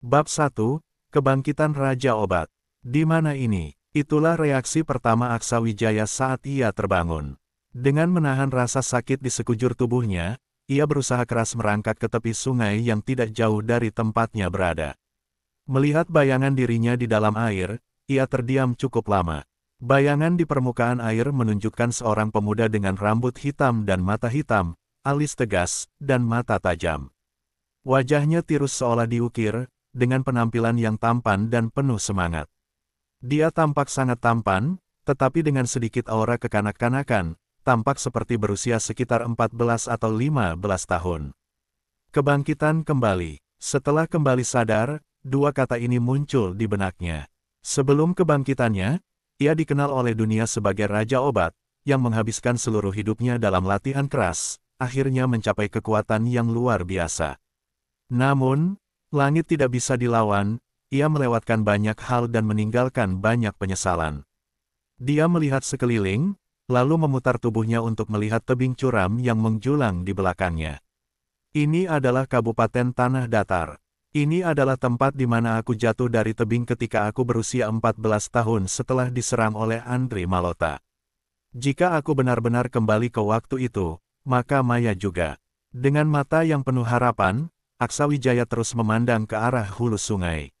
Bab 1, Kebangkitan Raja Obat. Di mana ini? Itulah reaksi pertama Aksa Wijaya saat ia terbangun. Dengan menahan rasa sakit di sekujur tubuhnya, ia berusaha keras merangkak ke tepi sungai yang tidak jauh dari tempatnya berada. Melihat bayangan dirinya di dalam air, ia terdiam cukup lama. Bayangan di permukaan air menunjukkan seorang pemuda dengan rambut hitam dan mata hitam, alis tegas, dan mata tajam. Wajahnya tirus seolah diukir, dengan penampilan yang tampan dan penuh semangat. Dia tampak sangat tampan, tetapi dengan sedikit aura kekanak-kanakan, tampak seperti berusia sekitar 14 atau 15 tahun. Kebangkitan kembali. Setelah kembali sadar, dua kata ini muncul di benaknya. Sebelum kebangkitannya, ia dikenal oleh dunia sebagai Raja Obat, yang menghabiskan seluruh hidupnya dalam latihan keras, akhirnya mencapai kekuatan yang luar biasa. Namun, Langit tidak bisa dilawan, ia melewatkan banyak hal dan meninggalkan banyak penyesalan. Dia melihat sekeliling, lalu memutar tubuhnya untuk melihat tebing curam yang menjulang di belakangnya. Ini adalah Kabupaten Tanah Datar. Ini adalah tempat di mana aku jatuh dari tebing ketika aku berusia 14 tahun setelah diserang oleh Andri Malota. Jika aku benar-benar kembali ke waktu itu, maka Maya juga. Dengan mata yang penuh harapan, Aksawijaya terus memandang ke arah hulu sungai.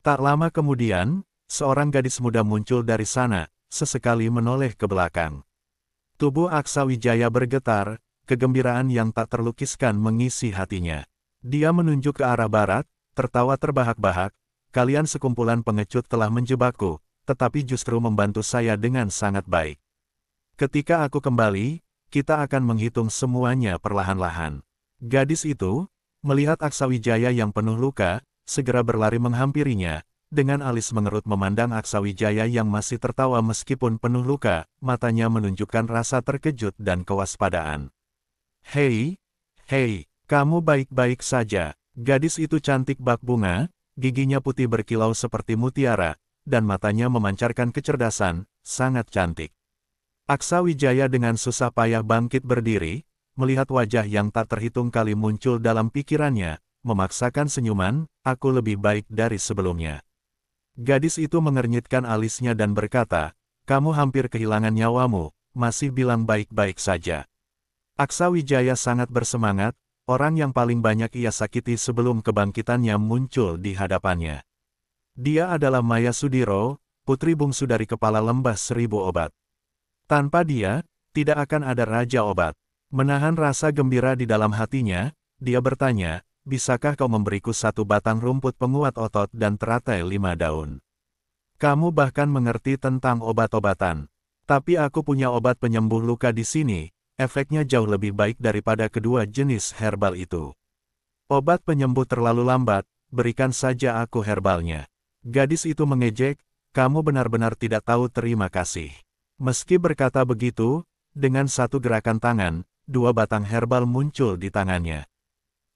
Tak lama kemudian, seorang gadis muda muncul dari sana, sesekali menoleh ke belakang. Tubuh Aksawijaya bergetar, kegembiraan yang tak terlukiskan mengisi hatinya. Dia menunjuk ke arah barat, tertawa terbahak-bahak, kalian sekumpulan pengecut telah menjebakku, tetapi justru membantu saya dengan sangat baik. Ketika aku kembali, kita akan menghitung semuanya perlahan-lahan. Gadis itu, Melihat Aksawijaya yang penuh luka, segera berlari menghampirinya, dengan alis mengerut memandang Aksawijaya yang masih tertawa meskipun penuh luka, matanya menunjukkan rasa terkejut dan kewaspadaan. Hei, hei, kamu baik-baik saja, gadis itu cantik bak bunga, giginya putih berkilau seperti mutiara, dan matanya memancarkan kecerdasan, sangat cantik. Aksawijaya dengan susah payah bangkit berdiri, melihat wajah yang tak terhitung kali muncul dalam pikirannya, memaksakan senyuman, aku lebih baik dari sebelumnya. Gadis itu mengernyitkan alisnya dan berkata, kamu hampir kehilangan nyawamu, masih bilang baik-baik saja. Aksa Wijaya sangat bersemangat, orang yang paling banyak ia sakiti sebelum kebangkitannya muncul di hadapannya. Dia adalah Maya Sudiro, putri bungsu dari kepala lembah seribu obat. Tanpa dia, tidak akan ada raja obat. Menahan rasa gembira di dalam hatinya, dia bertanya, bisakah kau memberiku satu batang rumput penguat otot dan teratai lima daun? Kamu bahkan mengerti tentang obat-obatan. Tapi aku punya obat penyembuh luka di sini, efeknya jauh lebih baik daripada kedua jenis herbal itu. Obat penyembuh terlalu lambat, berikan saja aku herbalnya. Gadis itu mengejek, kamu benar-benar tidak tahu terima kasih. Meski berkata begitu, dengan satu gerakan tangan, dua batang herbal muncul di tangannya.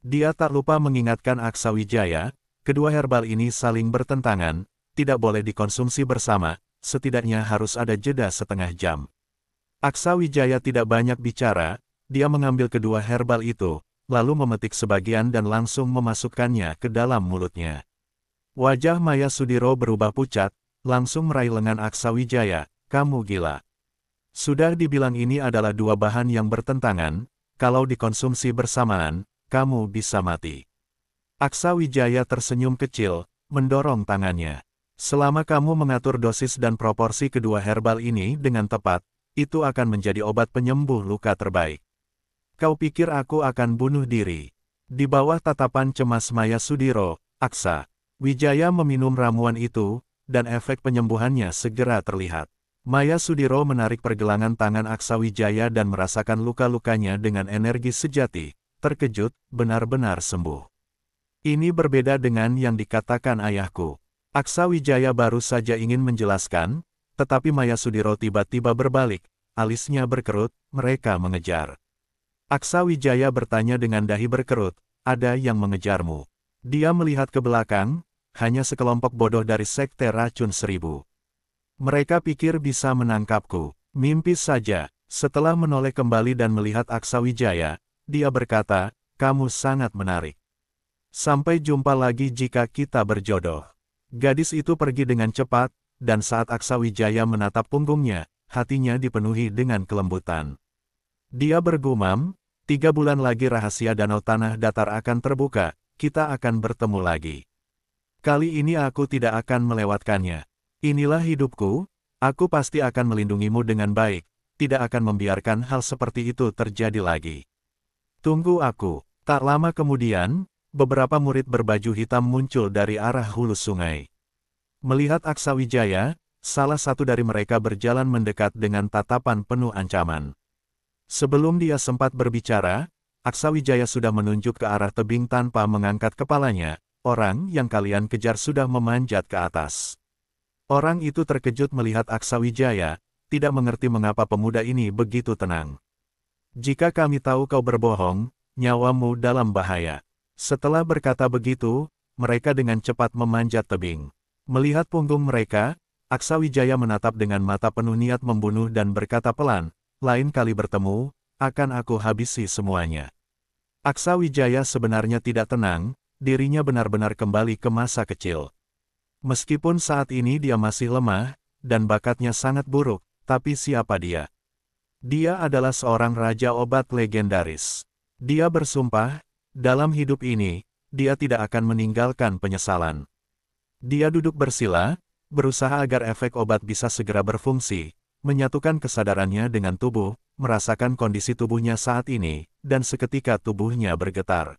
Dia tak lupa mengingatkan Aksa Wijaya, kedua herbal ini saling bertentangan, tidak boleh dikonsumsi bersama, setidaknya harus ada jeda setengah jam. Aksa Wijaya tidak banyak bicara, dia mengambil kedua herbal itu, lalu memetik sebagian dan langsung memasukkannya ke dalam mulutnya. Wajah Maya Sudiro berubah pucat, langsung meraih lengan Aksa Wijaya, kamu gila. Sudah dibilang ini adalah dua bahan yang bertentangan, kalau dikonsumsi bersamaan, kamu bisa mati. Aksa Wijaya tersenyum kecil, mendorong tangannya. Selama kamu mengatur dosis dan proporsi kedua herbal ini dengan tepat, itu akan menjadi obat penyembuh luka terbaik. Kau pikir aku akan bunuh diri? Di bawah tatapan cemas Maya Sudiro, Aksa, Wijaya meminum ramuan itu, dan efek penyembuhannya segera terlihat. Maya Sudiro menarik pergelangan tangan Aksa Wijaya dan merasakan luka-lukanya dengan energi sejati, terkejut, benar-benar sembuh. Ini berbeda dengan yang dikatakan ayahku. Aksa Wijaya baru saja ingin menjelaskan, tetapi Maya Sudiro tiba-tiba berbalik, alisnya berkerut, mereka mengejar. Aksa Wijaya bertanya dengan dahi berkerut, ada yang mengejarmu. Dia melihat ke belakang, hanya sekelompok bodoh dari Sekte Racun Seribu. Mereka pikir bisa menangkapku. Mimpi saja. Setelah menoleh kembali dan melihat Aksawijaya, dia berkata, kamu sangat menarik. Sampai jumpa lagi jika kita berjodoh. Gadis itu pergi dengan cepat, dan saat Aksawijaya menatap punggungnya, hatinya dipenuhi dengan kelembutan. Dia bergumam, tiga bulan lagi rahasia danau tanah datar akan terbuka, kita akan bertemu lagi. Kali ini aku tidak akan melewatkannya. Inilah hidupku, aku pasti akan melindungimu dengan baik, tidak akan membiarkan hal seperti itu terjadi lagi. Tunggu aku. Tak lama kemudian, beberapa murid berbaju hitam muncul dari arah hulu sungai. Melihat Aksa Wijaya, salah satu dari mereka berjalan mendekat dengan tatapan penuh ancaman. Sebelum dia sempat berbicara, Aksa Wijaya sudah menunjuk ke arah tebing tanpa mengangkat kepalanya, orang yang kalian kejar sudah memanjat ke atas. Orang itu terkejut melihat Wijaya, tidak mengerti mengapa pemuda ini begitu tenang. Jika kami tahu kau berbohong, nyawamu dalam bahaya. Setelah berkata begitu, mereka dengan cepat memanjat tebing. Melihat punggung mereka, Wijaya menatap dengan mata penuh niat membunuh dan berkata pelan, lain kali bertemu, akan aku habisi semuanya. Wijaya sebenarnya tidak tenang, dirinya benar-benar kembali ke masa kecil. Meskipun saat ini dia masih lemah, dan bakatnya sangat buruk, tapi siapa dia? Dia adalah seorang raja obat legendaris. Dia bersumpah, dalam hidup ini, dia tidak akan meninggalkan penyesalan. Dia duduk bersila, berusaha agar efek obat bisa segera berfungsi, menyatukan kesadarannya dengan tubuh, merasakan kondisi tubuhnya saat ini, dan seketika tubuhnya bergetar.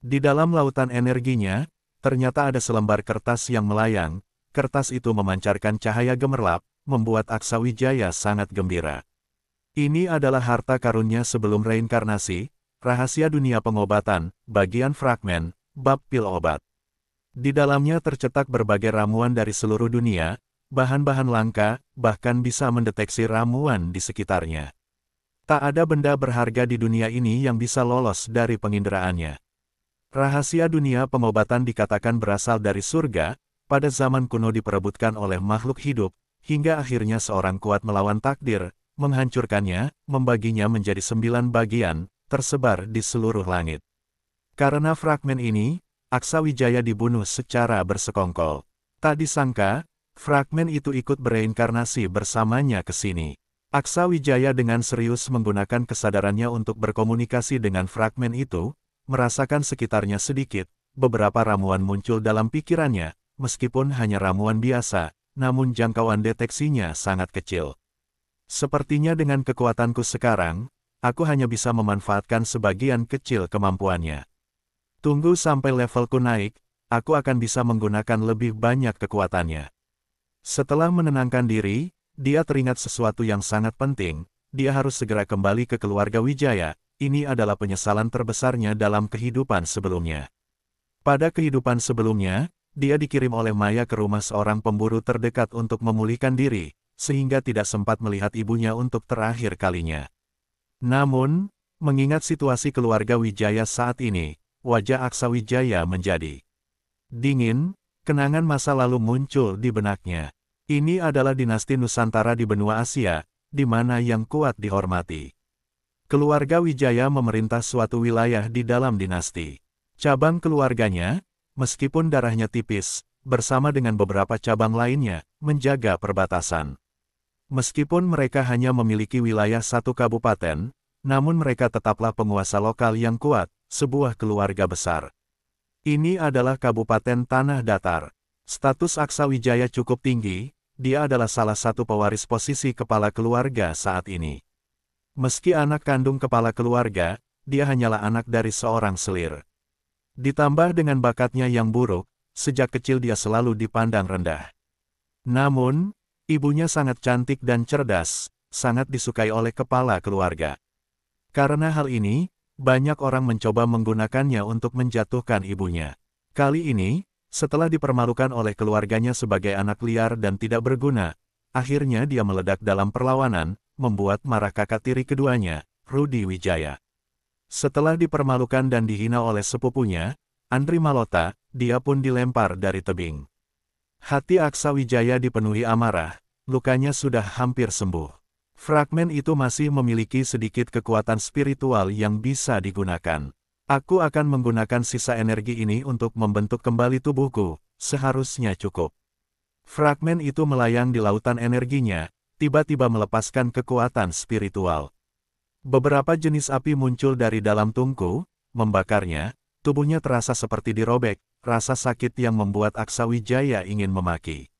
Di dalam lautan energinya, Ternyata ada selembar kertas yang melayang, kertas itu memancarkan cahaya gemerlap, membuat Aksa Wijaya sangat gembira. Ini adalah harta karunnya sebelum reinkarnasi, rahasia dunia pengobatan, bagian fragmen, bab pil obat. Di dalamnya tercetak berbagai ramuan dari seluruh dunia, bahan-bahan langka, bahkan bisa mendeteksi ramuan di sekitarnya. Tak ada benda berharga di dunia ini yang bisa lolos dari penginderaannya. Rahasia dunia pengobatan dikatakan berasal dari surga, pada zaman kuno diperebutkan oleh makhluk hidup, hingga akhirnya seorang kuat melawan takdir, menghancurkannya, membaginya menjadi sembilan bagian, tersebar di seluruh langit. Karena fragmen ini, Aksa Wijaya dibunuh secara bersekongkol. Tak disangka, fragmen itu ikut bereinkarnasi bersamanya ke sini. Aksa Wijaya dengan serius menggunakan kesadarannya untuk berkomunikasi dengan fragmen itu, merasakan sekitarnya sedikit, beberapa ramuan muncul dalam pikirannya, meskipun hanya ramuan biasa, namun jangkauan deteksinya sangat kecil. Sepertinya dengan kekuatanku sekarang, aku hanya bisa memanfaatkan sebagian kecil kemampuannya. Tunggu sampai levelku naik, aku akan bisa menggunakan lebih banyak kekuatannya. Setelah menenangkan diri, dia teringat sesuatu yang sangat penting, dia harus segera kembali ke keluarga Wijaya, ini adalah penyesalan terbesarnya dalam kehidupan sebelumnya. Pada kehidupan sebelumnya, dia dikirim oleh Maya ke rumah seorang pemburu terdekat untuk memulihkan diri, sehingga tidak sempat melihat ibunya untuk terakhir kalinya. Namun, mengingat situasi keluarga Wijaya saat ini, wajah Aksa Wijaya menjadi dingin, kenangan masa lalu muncul di benaknya. Ini adalah dinasti Nusantara di benua Asia, di mana yang kuat dihormati. Keluarga Wijaya memerintah suatu wilayah di dalam dinasti. Cabang keluarganya, meskipun darahnya tipis, bersama dengan beberapa cabang lainnya, menjaga perbatasan. Meskipun mereka hanya memiliki wilayah satu kabupaten, namun mereka tetaplah penguasa lokal yang kuat, sebuah keluarga besar. Ini adalah Kabupaten Tanah Datar. Status Aksa Wijaya cukup tinggi, dia adalah salah satu pewaris posisi kepala keluarga saat ini. Meski anak kandung kepala keluarga, dia hanyalah anak dari seorang selir. Ditambah dengan bakatnya yang buruk, sejak kecil dia selalu dipandang rendah. Namun, ibunya sangat cantik dan cerdas, sangat disukai oleh kepala keluarga. Karena hal ini, banyak orang mencoba menggunakannya untuk menjatuhkan ibunya. Kali ini, setelah dipermalukan oleh keluarganya sebagai anak liar dan tidak berguna, akhirnya dia meledak dalam perlawanan, membuat marah kakak tiri keduanya, Rudi Wijaya. Setelah dipermalukan dan dihina oleh sepupunya, Andri Malota, dia pun dilempar dari tebing. Hati Aksa Wijaya dipenuhi amarah, lukanya sudah hampir sembuh. Fragmen itu masih memiliki sedikit kekuatan spiritual yang bisa digunakan. Aku akan menggunakan sisa energi ini untuk membentuk kembali tubuhku, seharusnya cukup. Fragmen itu melayang di lautan energinya, tiba-tiba melepaskan kekuatan spiritual. Beberapa jenis api muncul dari dalam tungku, membakarnya, tubuhnya terasa seperti dirobek, rasa sakit yang membuat Aksa Wijaya ingin memaki.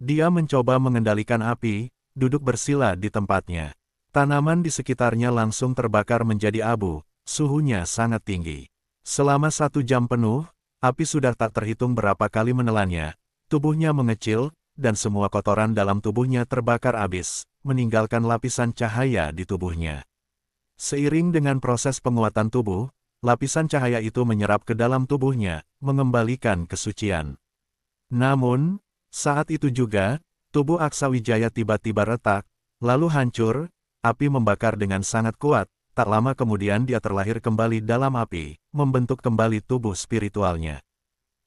Dia mencoba mengendalikan api, duduk bersila di tempatnya. Tanaman di sekitarnya langsung terbakar menjadi abu, suhunya sangat tinggi. Selama satu jam penuh, api sudah tak terhitung berapa kali menelannya, tubuhnya mengecil, dan semua kotoran dalam tubuhnya terbakar habis, meninggalkan lapisan cahaya di tubuhnya. Seiring dengan proses penguatan tubuh, lapisan cahaya itu menyerap ke dalam tubuhnya, mengembalikan kesucian. Namun, saat itu juga, tubuh Aksa Wijaya tiba-tiba retak, lalu hancur, api membakar dengan sangat kuat, tak lama kemudian dia terlahir kembali dalam api, membentuk kembali tubuh spiritualnya.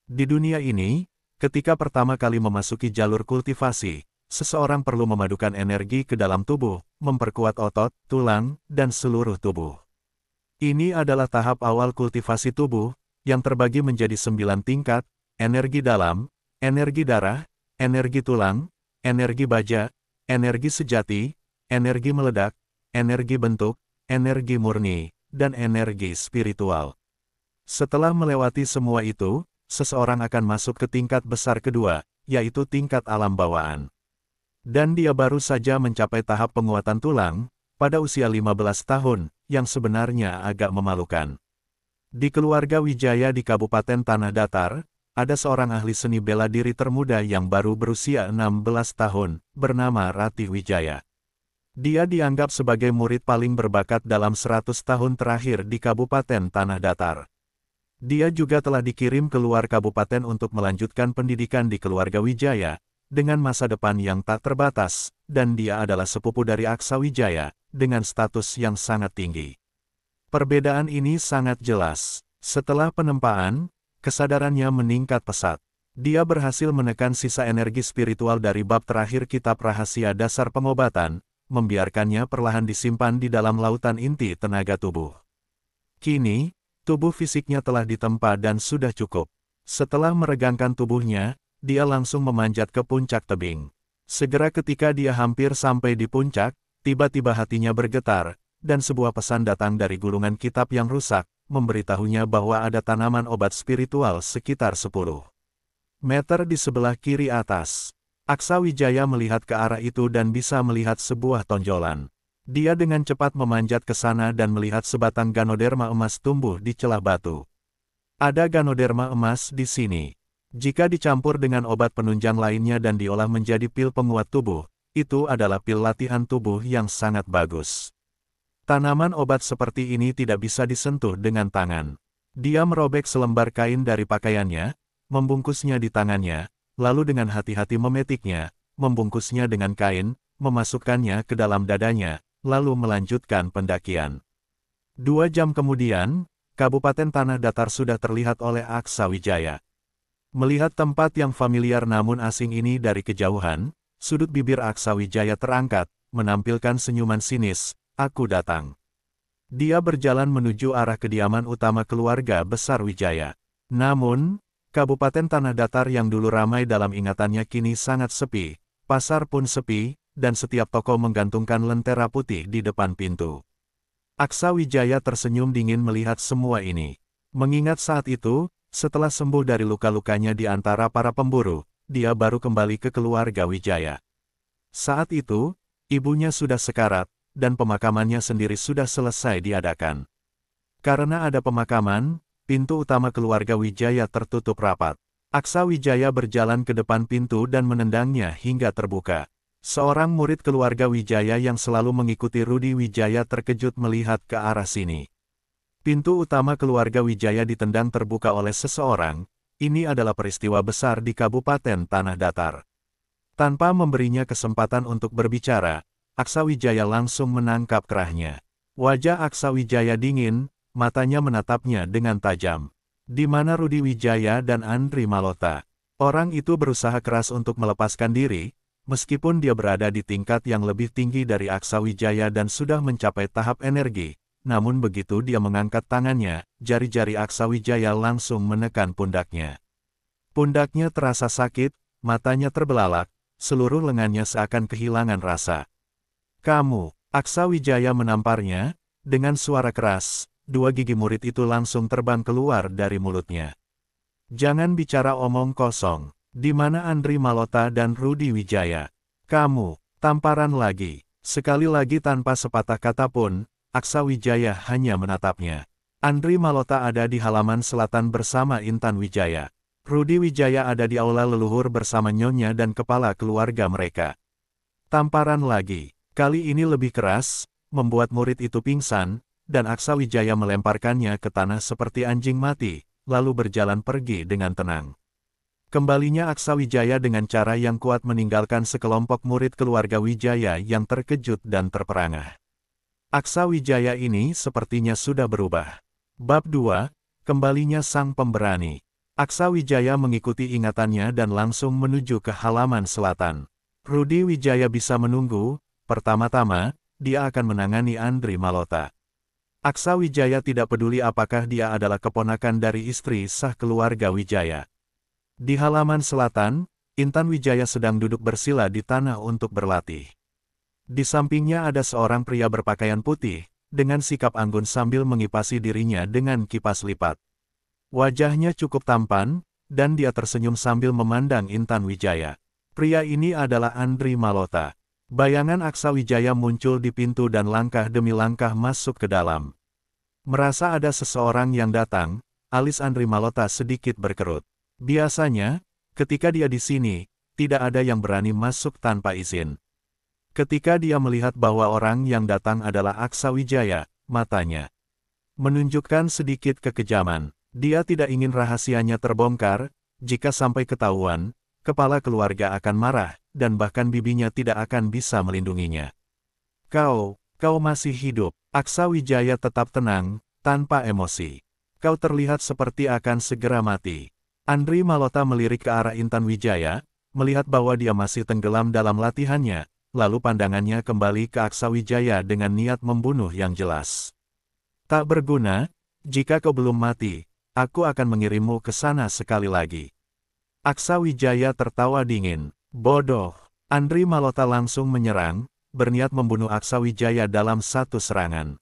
Di dunia ini, Ketika pertama kali memasuki jalur kultivasi, seseorang perlu memadukan energi ke dalam tubuh, memperkuat otot, tulang, dan seluruh tubuh. Ini adalah tahap awal kultivasi tubuh, yang terbagi menjadi sembilan tingkat, energi dalam, energi darah, energi tulang, energi baja, energi sejati, energi meledak, energi bentuk, energi murni, dan energi spiritual. Setelah melewati semua itu, seseorang akan masuk ke tingkat besar kedua, yaitu tingkat alam bawaan. Dan dia baru saja mencapai tahap penguatan tulang, pada usia 15 tahun, yang sebenarnya agak memalukan. Di keluarga Wijaya di Kabupaten Tanah Datar, ada seorang ahli seni bela diri termuda yang baru berusia 16 tahun, bernama Ratih Wijaya. Dia dianggap sebagai murid paling berbakat dalam 100 tahun terakhir di Kabupaten Tanah Datar. Dia juga telah dikirim ke luar kabupaten untuk melanjutkan pendidikan di keluarga Wijaya, dengan masa depan yang tak terbatas, dan dia adalah sepupu dari Aksa Wijaya, dengan status yang sangat tinggi. Perbedaan ini sangat jelas. Setelah penempaan, kesadarannya meningkat pesat. Dia berhasil menekan sisa energi spiritual dari bab terakhir kitab rahasia dasar pengobatan, membiarkannya perlahan disimpan di dalam lautan inti tenaga tubuh. Kini, Tubuh fisiknya telah ditempa dan sudah cukup. Setelah meregangkan tubuhnya, dia langsung memanjat ke puncak tebing. Segera ketika dia hampir sampai di puncak, tiba-tiba hatinya bergetar, dan sebuah pesan datang dari gulungan kitab yang rusak, memberitahunya bahwa ada tanaman obat spiritual sekitar 10 meter di sebelah kiri atas. Aksa Wijaya melihat ke arah itu dan bisa melihat sebuah tonjolan. Dia dengan cepat memanjat ke sana dan melihat sebatang ganoderma emas tumbuh di celah batu. Ada ganoderma emas di sini. Jika dicampur dengan obat penunjang lainnya dan diolah menjadi pil penguat tubuh, itu adalah pil latihan tubuh yang sangat bagus. Tanaman obat seperti ini tidak bisa disentuh dengan tangan. Dia merobek selembar kain dari pakaiannya, membungkusnya di tangannya, lalu dengan hati-hati memetiknya, membungkusnya dengan kain, memasukkannya ke dalam dadanya, lalu melanjutkan pendakian. Dua jam kemudian, Kabupaten Tanah Datar sudah terlihat oleh Aksa Wijaya. Melihat tempat yang familiar namun asing ini dari kejauhan, sudut bibir Aksa Wijaya terangkat, menampilkan senyuman sinis, aku datang. Dia berjalan menuju arah kediaman utama keluarga besar Wijaya. Namun, Kabupaten Tanah Datar yang dulu ramai dalam ingatannya kini sangat sepi, pasar pun sepi, dan setiap toko menggantungkan lentera putih di depan pintu. Aksa Wijaya tersenyum dingin melihat semua ini. Mengingat saat itu, setelah sembuh dari luka-lukanya di antara para pemburu, dia baru kembali ke keluarga Wijaya. Saat itu, ibunya sudah sekarat, dan pemakamannya sendiri sudah selesai diadakan. Karena ada pemakaman, pintu utama keluarga Wijaya tertutup rapat. Aksa Wijaya berjalan ke depan pintu dan menendangnya hingga terbuka. Seorang murid keluarga Wijaya yang selalu mengikuti Rudi Wijaya terkejut melihat ke arah sini. Pintu utama keluarga Wijaya ditendang terbuka oleh seseorang, ini adalah peristiwa besar di Kabupaten Tanah Datar. Tanpa memberinya kesempatan untuk berbicara, Aksa Wijaya langsung menangkap kerahnya. Wajah Aksa Wijaya dingin, matanya menatapnya dengan tajam. Di mana Rudi Wijaya dan Andri Malota? Orang itu berusaha keras untuk melepaskan diri, Meskipun dia berada di tingkat yang lebih tinggi dari Aksa Wijaya dan sudah mencapai tahap energi, namun begitu dia mengangkat tangannya, jari-jari Aksa Wijaya langsung menekan pundaknya. Pundaknya terasa sakit, matanya terbelalak, seluruh lengannya seakan kehilangan rasa. Kamu, Aksa Wijaya menamparnya, dengan suara keras, dua gigi murid itu langsung terbang keluar dari mulutnya. Jangan bicara omong kosong di mana Andri Malota dan Rudi Wijaya. Kamu, tamparan lagi. Sekali lagi tanpa sepatah kata pun, Aksa Wijaya hanya menatapnya. Andri Malota ada di halaman selatan bersama Intan Wijaya. Rudi Wijaya ada di aula leluhur bersama nyonya dan kepala keluarga mereka. Tamparan lagi, kali ini lebih keras, membuat murid itu pingsan, dan Aksa Wijaya melemparkannya ke tanah seperti anjing mati, lalu berjalan pergi dengan tenang. Kembalinya Aksa Wijaya dengan cara yang kuat meninggalkan sekelompok murid keluarga Wijaya yang terkejut dan terperangah. Aksa Wijaya ini sepertinya sudah berubah. Bab 2, Kembalinya Sang Pemberani. Aksa Wijaya mengikuti ingatannya dan langsung menuju ke halaman selatan. Rudi Wijaya bisa menunggu, pertama-tama, dia akan menangani Andri Malota. Aksa Wijaya tidak peduli apakah dia adalah keponakan dari istri sah keluarga Wijaya. Di halaman selatan, Intan Wijaya sedang duduk bersila di tanah untuk berlatih. Di sampingnya ada seorang pria berpakaian putih, dengan sikap anggun sambil mengipasi dirinya dengan kipas lipat. Wajahnya cukup tampan, dan dia tersenyum sambil memandang Intan Wijaya. Pria ini adalah Andri Malota. Bayangan Aksa Wijaya muncul di pintu dan langkah demi langkah masuk ke dalam. Merasa ada seseorang yang datang, alis Andri Malota sedikit berkerut. Biasanya, ketika dia di sini, tidak ada yang berani masuk tanpa izin. Ketika dia melihat bahwa orang yang datang adalah Aksa Wijaya, matanya menunjukkan sedikit kekejaman. Dia tidak ingin rahasianya terbongkar, jika sampai ketahuan, kepala keluarga akan marah, dan bahkan bibinya tidak akan bisa melindunginya. Kau, kau masih hidup, Aksa Wijaya tetap tenang, tanpa emosi. Kau terlihat seperti akan segera mati. Andri Malota melirik ke arah Intan Wijaya, melihat bahwa dia masih tenggelam dalam latihannya, lalu pandangannya kembali ke Aksa Wijaya dengan niat membunuh yang jelas. Tak berguna, jika kau belum mati, aku akan mengirimmu ke sana sekali lagi. Aksa Wijaya tertawa dingin, bodoh. Andri Malota langsung menyerang, berniat membunuh Aksa Wijaya dalam satu serangan.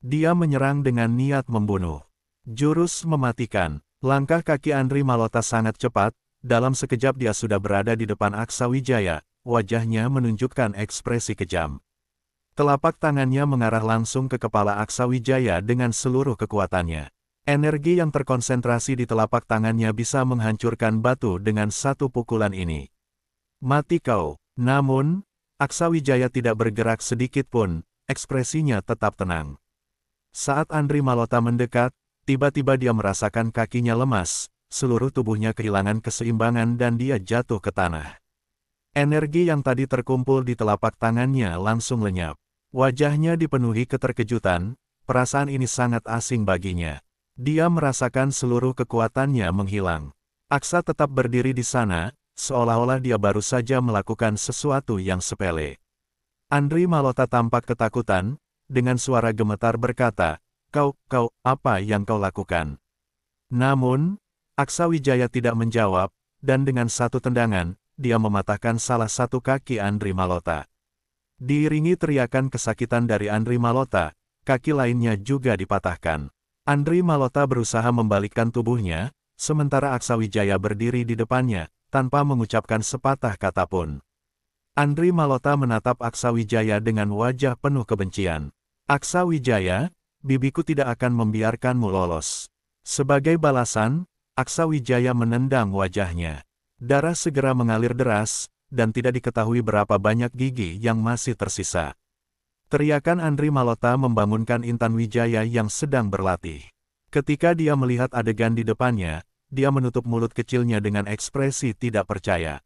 Dia menyerang dengan niat membunuh. Jurus mematikan, Langkah kaki Andri Malota sangat cepat, dalam sekejap dia sudah berada di depan Aksa Wijaya, wajahnya menunjukkan ekspresi kejam. Telapak tangannya mengarah langsung ke kepala Aksa Wijaya dengan seluruh kekuatannya. Energi yang terkonsentrasi di telapak tangannya bisa menghancurkan batu dengan satu pukulan ini. Mati kau. Namun, Aksa Wijaya tidak bergerak sedikit pun, ekspresinya tetap tenang. Saat Andri Malota mendekat, Tiba-tiba dia merasakan kakinya lemas, seluruh tubuhnya kehilangan keseimbangan dan dia jatuh ke tanah. Energi yang tadi terkumpul di telapak tangannya langsung lenyap. Wajahnya dipenuhi keterkejutan, perasaan ini sangat asing baginya. Dia merasakan seluruh kekuatannya menghilang. Aksa tetap berdiri di sana, seolah-olah dia baru saja melakukan sesuatu yang sepele. Andri Malota tampak ketakutan, dengan suara gemetar berkata, kau, kau, apa yang kau lakukan? Namun, Aksawijaya tidak menjawab, dan dengan satu tendangan, dia mematahkan salah satu kaki Andri Malota. Diiringi teriakan kesakitan dari Andri Malota, kaki lainnya juga dipatahkan. Andri Malota berusaha membalikkan tubuhnya, sementara Aksawijaya berdiri di depannya, tanpa mengucapkan sepatah kata pun. Andri Malota menatap Aksawijaya dengan wajah penuh kebencian. Aksawijaya, bibiku tidak akan membiarkanmu lolos. Sebagai balasan, Aksa Wijaya menendang wajahnya. Darah segera mengalir deras, dan tidak diketahui berapa banyak gigi yang masih tersisa. Teriakan Andri Malota membangunkan Intan Wijaya yang sedang berlatih. Ketika dia melihat adegan di depannya, dia menutup mulut kecilnya dengan ekspresi tidak percaya.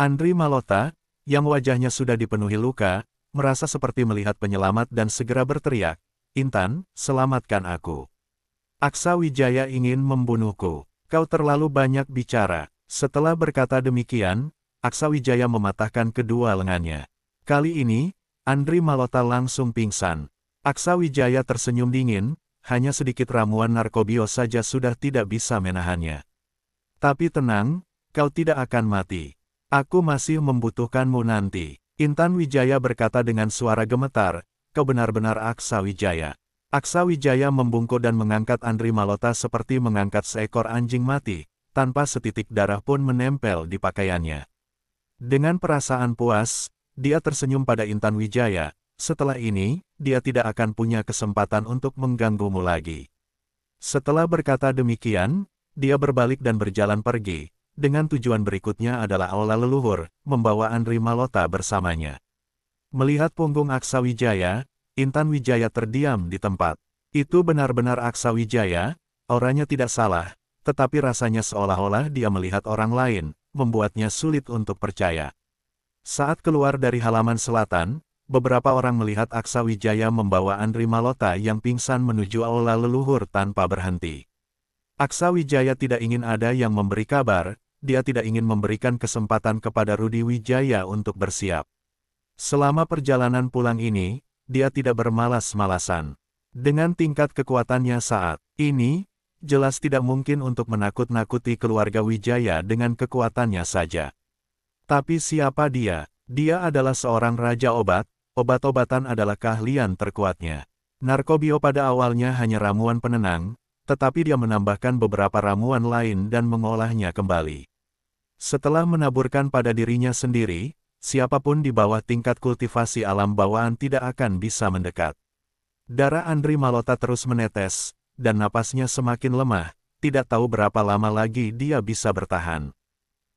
Andri Malota, yang wajahnya sudah dipenuhi luka, merasa seperti melihat penyelamat dan segera berteriak, Intan, selamatkan aku. Aksa Wijaya ingin membunuhku. Kau terlalu banyak bicara. Setelah berkata demikian, Aksa Wijaya mematahkan kedua lengannya. Kali ini, Andri Malota langsung pingsan. Aksa Wijaya tersenyum dingin, hanya sedikit ramuan narkobios saja sudah tidak bisa menahannya. Tapi tenang, kau tidak akan mati. Aku masih membutuhkanmu nanti. Intan Wijaya berkata dengan suara gemetar, kau benar-benar Aksa Wijaya. Aksa Wijaya membungkuk dan mengangkat Andri Malota seperti mengangkat seekor anjing mati, tanpa setitik darah pun menempel di pakaiannya. Dengan perasaan puas, dia tersenyum pada Intan Wijaya, setelah ini, dia tidak akan punya kesempatan untuk mengganggumu lagi. Setelah berkata demikian, dia berbalik dan berjalan pergi, dengan tujuan berikutnya adalah aula leluhur, membawa Andri Malota bersamanya. Melihat punggung Aksa Wijaya, Intan Wijaya terdiam di tempat. Itu benar-benar Aksa Wijaya, orangnya tidak salah, tetapi rasanya seolah-olah dia melihat orang lain, membuatnya sulit untuk percaya. Saat keluar dari halaman selatan, beberapa orang melihat Aksa Wijaya membawa Andri Malota yang pingsan menuju aula leluhur tanpa berhenti. Aksa Wijaya tidak ingin ada yang memberi kabar, dia tidak ingin memberikan kesempatan kepada Rudi Wijaya untuk bersiap. Selama perjalanan pulang ini, dia tidak bermalas-malasan. Dengan tingkat kekuatannya saat ini, jelas tidak mungkin untuk menakut-nakuti keluarga Wijaya dengan kekuatannya saja. Tapi siapa dia? Dia adalah seorang raja obat, obat-obatan adalah keahlian terkuatnya. Narkobio pada awalnya hanya ramuan penenang, tetapi dia menambahkan beberapa ramuan lain dan mengolahnya kembali. Setelah menaburkan pada dirinya sendiri, siapapun di bawah tingkat kultivasi alam bawaan tidak akan bisa mendekat. Darah Andri Malota terus menetes, dan napasnya semakin lemah, tidak tahu berapa lama lagi dia bisa bertahan.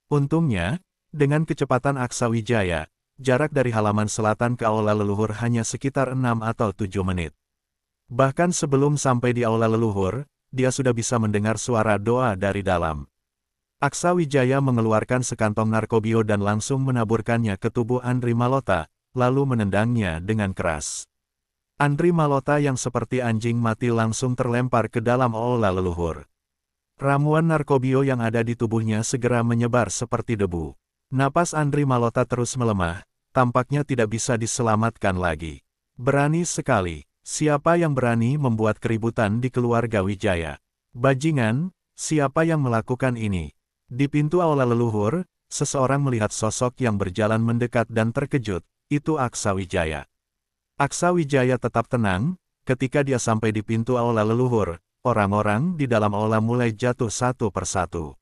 Untungnya, dengan kecepatan Aksa Wijaya, jarak dari halaman selatan ke aula leluhur hanya sekitar 6 atau 7 menit. Bahkan sebelum sampai di aula leluhur, dia sudah bisa mendengar suara doa dari dalam. Aksa Wijaya mengeluarkan sekantong narkobio dan langsung menaburkannya ke tubuh Andri Malota, lalu menendangnya dengan keras. Andri Malota yang seperti anjing mati langsung terlempar ke dalam aula leluhur. Ramuan narkobio yang ada di tubuhnya segera menyebar seperti debu. Napas Andri Malota terus melemah, tampaknya tidak bisa diselamatkan lagi. Berani sekali, siapa yang berani membuat keributan di keluarga Wijaya? Bajingan, siapa yang melakukan ini? Di pintu aula leluhur, seseorang melihat sosok yang berjalan mendekat dan terkejut, itu Aksa Wijaya. Aksa Wijaya tetap tenang, ketika dia sampai di pintu aula leluhur, orang-orang di dalam aula mulai jatuh satu persatu.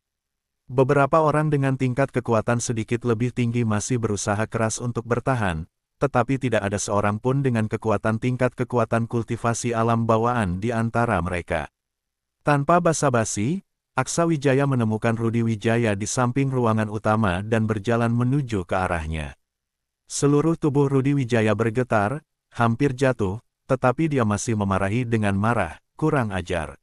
Beberapa orang dengan tingkat kekuatan sedikit lebih tinggi masih berusaha keras untuk bertahan, tetapi tidak ada seorang pun dengan kekuatan tingkat kekuatan kultivasi alam bawaan di antara mereka. Tanpa basa-basi, Aksa Wijaya menemukan Rudi Wijaya di samping ruangan utama dan berjalan menuju ke arahnya. Seluruh tubuh Rudi Wijaya bergetar, hampir jatuh, tetapi dia masih memarahi dengan marah, kurang ajar.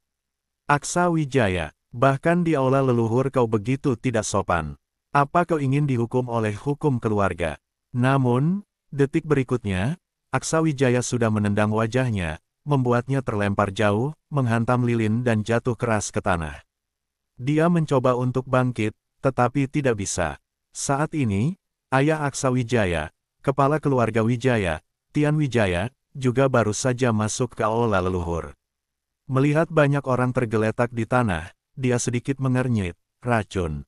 Aksa Wijaya, bahkan di aula leluhur kau begitu tidak sopan. Apa kau ingin dihukum oleh hukum keluarga? Namun, detik berikutnya, Aksa Wijaya sudah menendang wajahnya, membuatnya terlempar jauh, menghantam lilin dan jatuh keras ke tanah. Dia mencoba untuk bangkit, tetapi tidak bisa. Saat ini, ayah Aksa Wijaya, kepala keluarga Wijaya, Tian Wijaya, juga baru saja masuk ke aula leluhur. Melihat banyak orang tergeletak di tanah, dia sedikit mengernyit, racun.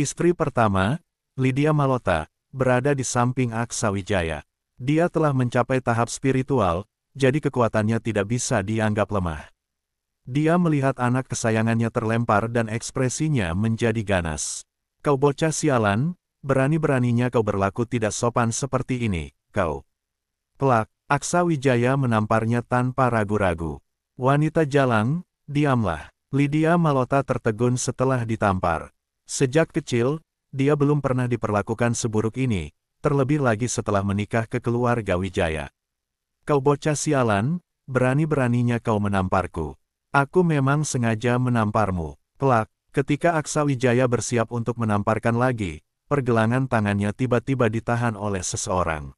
Istri pertama, Lydia Malota, berada di samping Aksa Wijaya. Dia telah mencapai tahap spiritual, jadi kekuatannya tidak bisa dianggap lemah. Dia melihat anak kesayangannya terlempar dan ekspresinya menjadi ganas. Kau bocah sialan, berani-beraninya kau berlaku tidak sopan seperti ini, kau. Pelak, Aksa Wijaya menamparnya tanpa ragu-ragu. Wanita jalang, diamlah. Lydia Malota tertegun setelah ditampar. Sejak kecil, dia belum pernah diperlakukan seburuk ini, terlebih lagi setelah menikah ke keluarga Wijaya. Kau bocah sialan, berani-beraninya kau menamparku. Aku memang sengaja menamparmu. Kelak, ketika Aksa Wijaya bersiap untuk menamparkan lagi, pergelangan tangannya tiba-tiba ditahan oleh seseorang.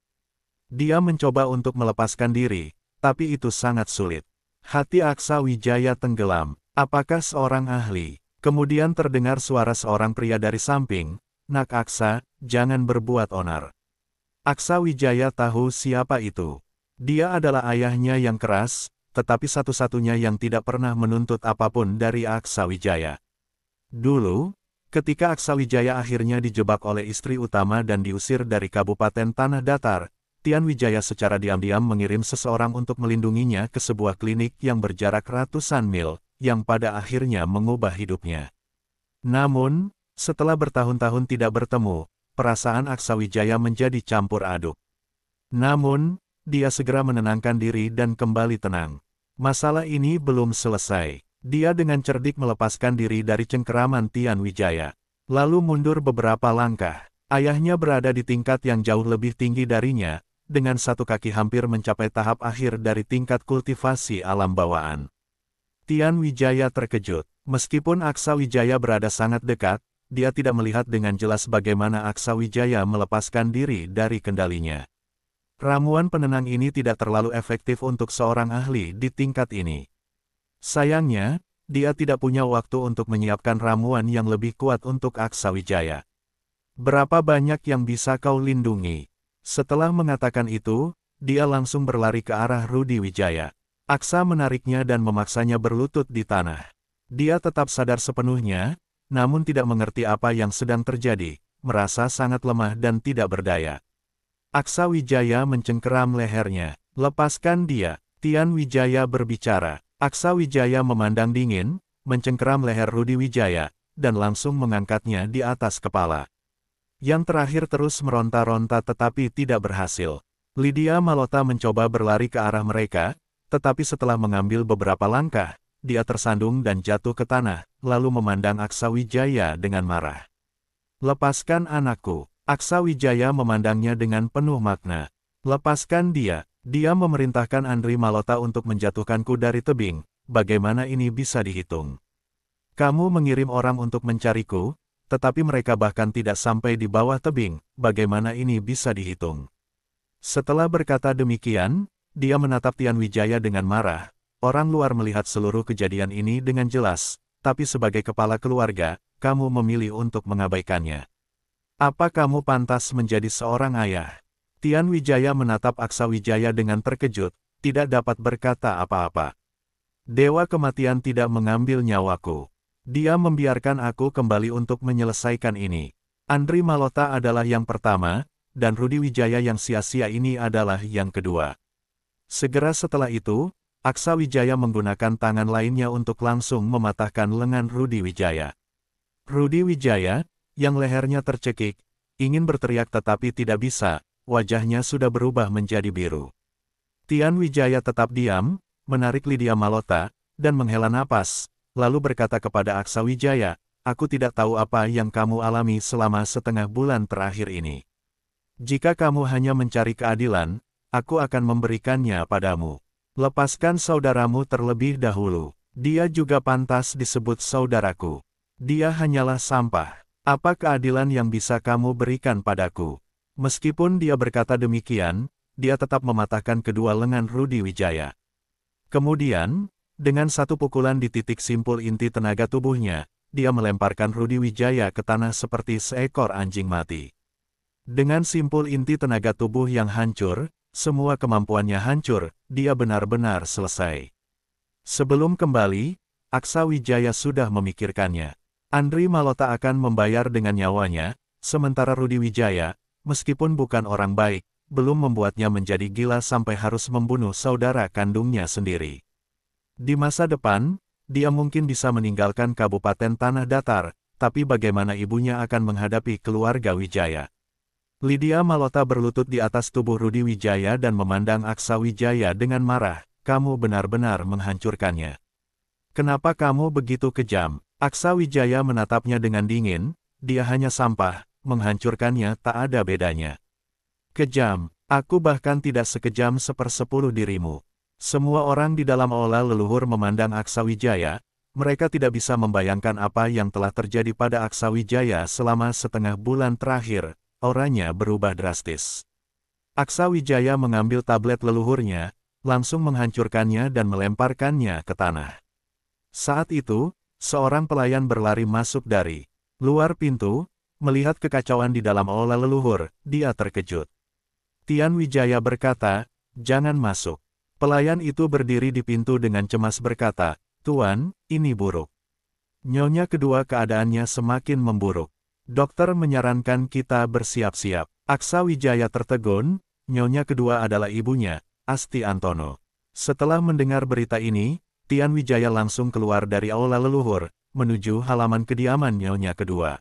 Dia mencoba untuk melepaskan diri, tapi itu sangat sulit. Hati Aksa Wijaya tenggelam. Apakah seorang ahli? Kemudian terdengar suara seorang pria dari samping, Nak Aksa, jangan berbuat onar. Aksa Wijaya tahu siapa itu. Dia adalah ayahnya yang keras, tetapi satu-satunya yang tidak pernah menuntut apapun dari Aksawijaya. Dulu, ketika Aksawijaya akhirnya dijebak oleh istri utama dan diusir dari Kabupaten Tanah Datar, Tian Wijaya secara diam-diam mengirim seseorang untuk melindunginya ke sebuah klinik yang berjarak ratusan mil, yang pada akhirnya mengubah hidupnya. Namun, setelah bertahun-tahun tidak bertemu, perasaan Aksawijaya menjadi campur aduk. Namun, dia segera menenangkan diri dan kembali tenang. Masalah ini belum selesai. Dia dengan cerdik melepaskan diri dari cengkeraman Tian Wijaya. Lalu mundur beberapa langkah. Ayahnya berada di tingkat yang jauh lebih tinggi darinya, dengan satu kaki hampir mencapai tahap akhir dari tingkat kultivasi alam bawaan. Tian Wijaya terkejut. Meskipun Aksa Wijaya berada sangat dekat, dia tidak melihat dengan jelas bagaimana Aksa Wijaya melepaskan diri dari kendalinya. Ramuan penenang ini tidak terlalu efektif untuk seorang ahli di tingkat ini. Sayangnya, dia tidak punya waktu untuk menyiapkan ramuan yang lebih kuat untuk Aksa Wijaya. Berapa banyak yang bisa kau lindungi? Setelah mengatakan itu, dia langsung berlari ke arah Rudi Wijaya. Aksa menariknya dan memaksanya berlutut di tanah. Dia tetap sadar sepenuhnya, namun tidak mengerti apa yang sedang terjadi, merasa sangat lemah dan tidak berdaya. Aksa Wijaya mencengkeram lehernya. Lepaskan dia. Tian Wijaya berbicara. Aksa Wijaya memandang dingin, mencengkeram leher Rudi Wijaya, dan langsung mengangkatnya di atas kepala. Yang terakhir terus meronta-ronta tetapi tidak berhasil. Lydia Malota mencoba berlari ke arah mereka, tetapi setelah mengambil beberapa langkah, dia tersandung dan jatuh ke tanah, lalu memandang Aksa Wijaya dengan marah. Lepaskan anakku, Aksa Wijaya memandangnya dengan penuh makna. Lepaskan dia. Dia memerintahkan Andri Malota untuk menjatuhkanku dari tebing. Bagaimana ini bisa dihitung? Kamu mengirim orang untuk mencariku, tetapi mereka bahkan tidak sampai di bawah tebing. Bagaimana ini bisa dihitung? Setelah berkata demikian, dia menatap Tian Wijaya dengan marah. Orang luar melihat seluruh kejadian ini dengan jelas, tapi sebagai kepala keluarga, kamu memilih untuk mengabaikannya. Apa kamu pantas menjadi seorang ayah? Tian Wijaya menatap Aksa Wijaya dengan terkejut, tidak dapat berkata apa-apa. Dewa kematian tidak mengambil nyawaku. Dia membiarkan aku kembali untuk menyelesaikan ini. Andri Malota adalah yang pertama, dan Rudi Wijaya yang sia-sia ini adalah yang kedua. Segera setelah itu, Aksa Wijaya menggunakan tangan lainnya untuk langsung mematahkan lengan Rudi Wijaya. Rudi Wijaya, yang lehernya tercekik, ingin berteriak tetapi tidak bisa, wajahnya sudah berubah menjadi biru. Tian Wijaya tetap diam, menarik Lydia Malota, dan menghela napas, lalu berkata kepada Aksa Wijaya, aku tidak tahu apa yang kamu alami selama setengah bulan terakhir ini. Jika kamu hanya mencari keadilan, aku akan memberikannya padamu. Lepaskan saudaramu terlebih dahulu. Dia juga pantas disebut saudaraku. Dia hanyalah sampah. Apa keadilan yang bisa kamu berikan padaku? Meskipun dia berkata demikian, dia tetap mematahkan kedua lengan Rudi Wijaya. Kemudian, dengan satu pukulan di titik simpul inti tenaga tubuhnya, dia melemparkan Rudi Wijaya ke tanah seperti seekor anjing mati. Dengan simpul inti tenaga tubuh yang hancur, semua kemampuannya hancur, dia benar-benar selesai. Sebelum kembali, Aksa Wijaya sudah memikirkannya. Andri Malota akan membayar dengan nyawanya, sementara Rudi Wijaya, meskipun bukan orang baik, belum membuatnya menjadi gila sampai harus membunuh saudara kandungnya sendiri. Di masa depan, dia mungkin bisa meninggalkan Kabupaten Tanah Datar, tapi bagaimana ibunya akan menghadapi keluarga Wijaya? Lydia Malota berlutut di atas tubuh Rudi Wijaya dan memandang Aksa Wijaya dengan marah, kamu benar-benar menghancurkannya. Kenapa kamu begitu kejam? Aksa Wijaya menatapnya dengan dingin, dia hanya sampah, menghancurkannya tak ada bedanya. Kejam, aku bahkan tidak sekejam sepersepuluh dirimu. Semua orang di dalam olah leluhur memandang Aksa Wijaya, mereka tidak bisa membayangkan apa yang telah terjadi pada Aksa Wijaya selama setengah bulan terakhir, auranya berubah drastis. Aksa Wijaya mengambil tablet leluhurnya, langsung menghancurkannya dan melemparkannya ke tanah. Saat itu, Seorang pelayan berlari masuk dari luar pintu, melihat kekacauan di dalam aula leluhur, dia terkejut. Tian Wijaya berkata, jangan masuk. Pelayan itu berdiri di pintu dengan cemas berkata, Tuan, ini buruk. Nyonya kedua keadaannya semakin memburuk. Dokter menyarankan kita bersiap-siap. Aksa Wijaya tertegun, nyonya kedua adalah ibunya, Asti Antono. Setelah mendengar berita ini, Tian Wijaya langsung keluar dari aula leluhur, menuju halaman kediaman nyonya kedua.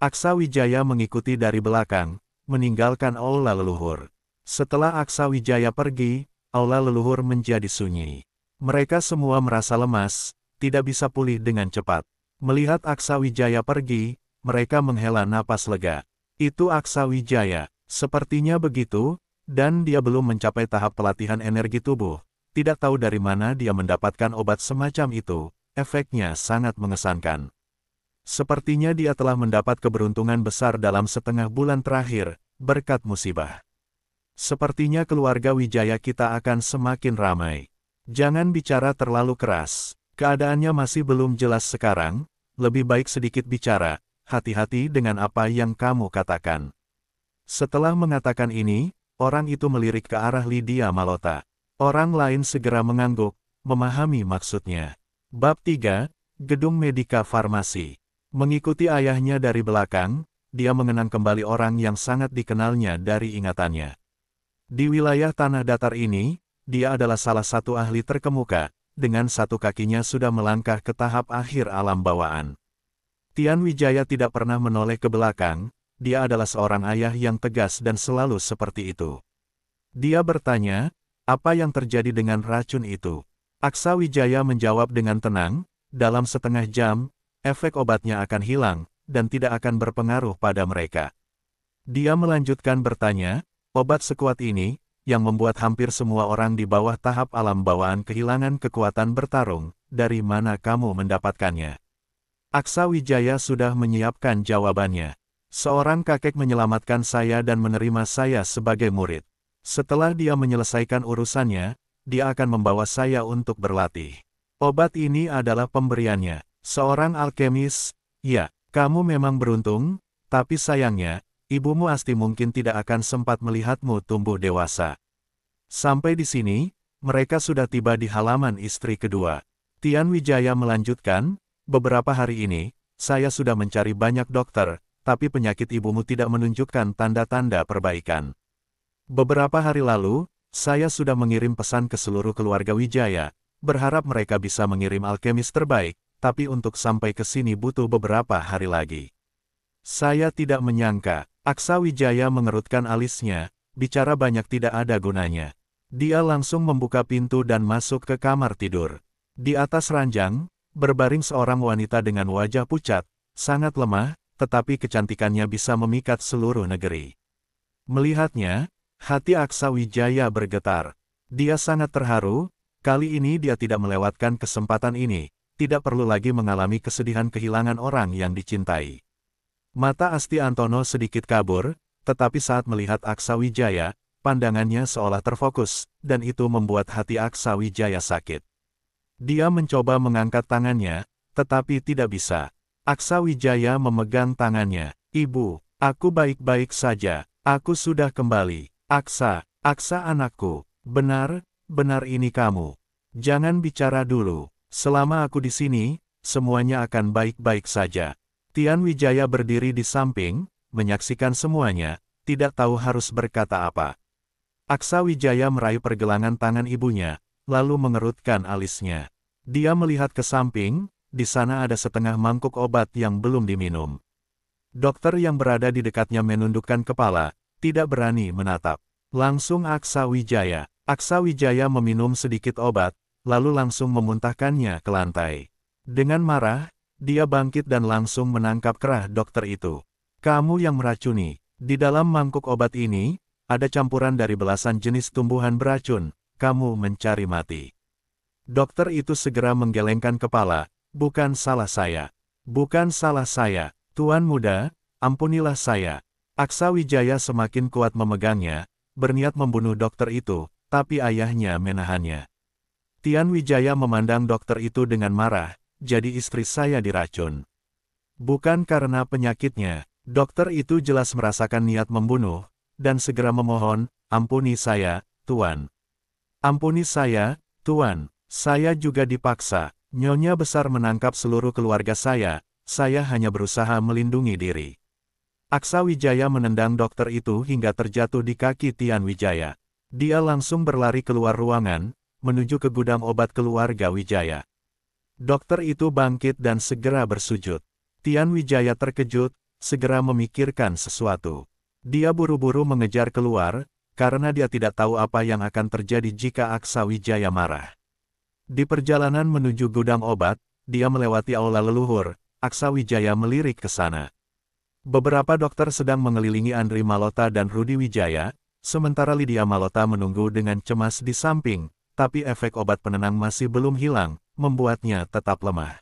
Aksa Wijaya mengikuti dari belakang, meninggalkan aula leluhur. Setelah Aksa Wijaya pergi, aula leluhur menjadi sunyi. Mereka semua merasa lemas, tidak bisa pulih dengan cepat. Melihat Aksa Wijaya pergi, mereka menghela napas lega. Itu Aksa Wijaya, sepertinya begitu, dan dia belum mencapai tahap pelatihan energi tubuh, tidak tahu dari mana dia mendapatkan obat semacam itu, efeknya sangat mengesankan. Sepertinya dia telah mendapat keberuntungan besar dalam setengah bulan terakhir, berkat musibah. Sepertinya keluarga Wijaya kita akan semakin ramai. Jangan bicara terlalu keras, keadaannya masih belum jelas sekarang, lebih baik sedikit bicara, hati-hati dengan apa yang kamu katakan. Setelah mengatakan ini, orang itu melirik ke arah Lydia Malota. Orang lain segera mengangguk, memahami maksudnya. Bab 3, Gedung Medika Farmasi. Mengikuti ayahnya dari belakang, dia mengenang kembali orang yang sangat dikenalnya dari ingatannya. Di wilayah tanah datar ini, dia adalah salah satu ahli terkemuka, dengan satu kakinya sudah melangkah ke tahap akhir alam bawaan. Tian Wijaya tidak pernah menoleh ke belakang, dia adalah seorang ayah yang tegas dan selalu seperti itu. Dia bertanya, apa yang terjadi dengan racun itu? Aksa Wijaya menjawab dengan tenang, dalam setengah jam, efek obatnya akan hilang, dan tidak akan berpengaruh pada mereka. Dia melanjutkan bertanya, obat sekuat ini, yang membuat hampir semua orang di bawah tahap alam bawaan kehilangan kekuatan bertarung, dari mana kamu mendapatkannya? Aksa Wijaya sudah menyiapkan jawabannya. Seorang kakek menyelamatkan saya dan menerima saya sebagai murid. Setelah dia menyelesaikan urusannya, dia akan membawa saya untuk berlatih. Obat ini adalah pemberiannya. Seorang alkemis, ya, kamu memang beruntung, tapi sayangnya, ibumu Asti mungkin tidak akan sempat melihatmu tumbuh dewasa. Sampai di sini, mereka sudah tiba di halaman istri kedua. Tian Wijaya melanjutkan, beberapa hari ini, saya sudah mencari banyak dokter, tapi penyakit ibumu tidak menunjukkan tanda-tanda perbaikan. Beberapa hari lalu, saya sudah mengirim pesan ke seluruh keluarga Wijaya, berharap mereka bisa mengirim alkemis terbaik, tapi untuk sampai ke sini butuh beberapa hari lagi. Saya tidak menyangka, Aksa Wijaya mengerutkan alisnya, bicara banyak tidak ada gunanya. Dia langsung membuka pintu dan masuk ke kamar tidur. Di atas ranjang, berbaring seorang wanita dengan wajah pucat, sangat lemah, tetapi kecantikannya bisa memikat seluruh negeri. Melihatnya, Hati Aksa Wijaya bergetar. Dia sangat terharu, kali ini dia tidak melewatkan kesempatan ini, tidak perlu lagi mengalami kesedihan kehilangan orang yang dicintai. Mata Asti Antono sedikit kabur, tetapi saat melihat Aksa Wijaya, pandangannya seolah terfokus, dan itu membuat hati Aksa Wijaya sakit. Dia mencoba mengangkat tangannya, tetapi tidak bisa. Aksa Wijaya memegang tangannya. Ibu, aku baik-baik saja, aku sudah kembali. Aksa, Aksa anakku, benar, benar ini kamu. Jangan bicara dulu, selama aku di sini, semuanya akan baik-baik saja. Tian Wijaya berdiri di samping, menyaksikan semuanya, tidak tahu harus berkata apa. Aksa Wijaya meraih pergelangan tangan ibunya, lalu mengerutkan alisnya. Dia melihat ke samping, di sana ada setengah mangkuk obat yang belum diminum. Dokter yang berada di dekatnya menundukkan kepala, tidak berani menatap. Langsung Aksa Wijaya. Aksa Wijaya meminum sedikit obat, lalu langsung memuntahkannya ke lantai. Dengan marah, dia bangkit dan langsung menangkap kerah dokter itu. Kamu yang meracuni. Di dalam mangkuk obat ini, ada campuran dari belasan jenis tumbuhan beracun, kamu mencari mati. Dokter itu segera menggelengkan kepala, bukan salah saya. Bukan salah saya, Tuan Muda, ampunilah saya. Aksa Wijaya semakin kuat memegangnya, berniat membunuh dokter itu, tapi ayahnya menahannya. Tian Wijaya memandang dokter itu dengan marah, jadi istri saya diracun. Bukan karena penyakitnya, dokter itu jelas merasakan niat membunuh, dan segera memohon, ampuni saya, Tuan. Ampuni saya, Tuan, saya juga dipaksa, nyonya besar menangkap seluruh keluarga saya, saya hanya berusaha melindungi diri. Aksa Wijaya menendang dokter itu hingga terjatuh di kaki Tian Wijaya. Dia langsung berlari keluar ruangan, menuju ke gudang obat keluarga Wijaya. Dokter itu bangkit dan segera bersujud. Tian Wijaya terkejut, segera memikirkan sesuatu. Dia buru-buru mengejar keluar, karena dia tidak tahu apa yang akan terjadi jika Aksa Wijaya marah. Di perjalanan menuju gudang obat, dia melewati aula leluhur, Aksa Wijaya melirik ke sana. Beberapa dokter sedang mengelilingi Andri Malota dan Rudi Wijaya, sementara Lydia Malota menunggu dengan cemas di samping, tapi efek obat penenang masih belum hilang, membuatnya tetap lemah.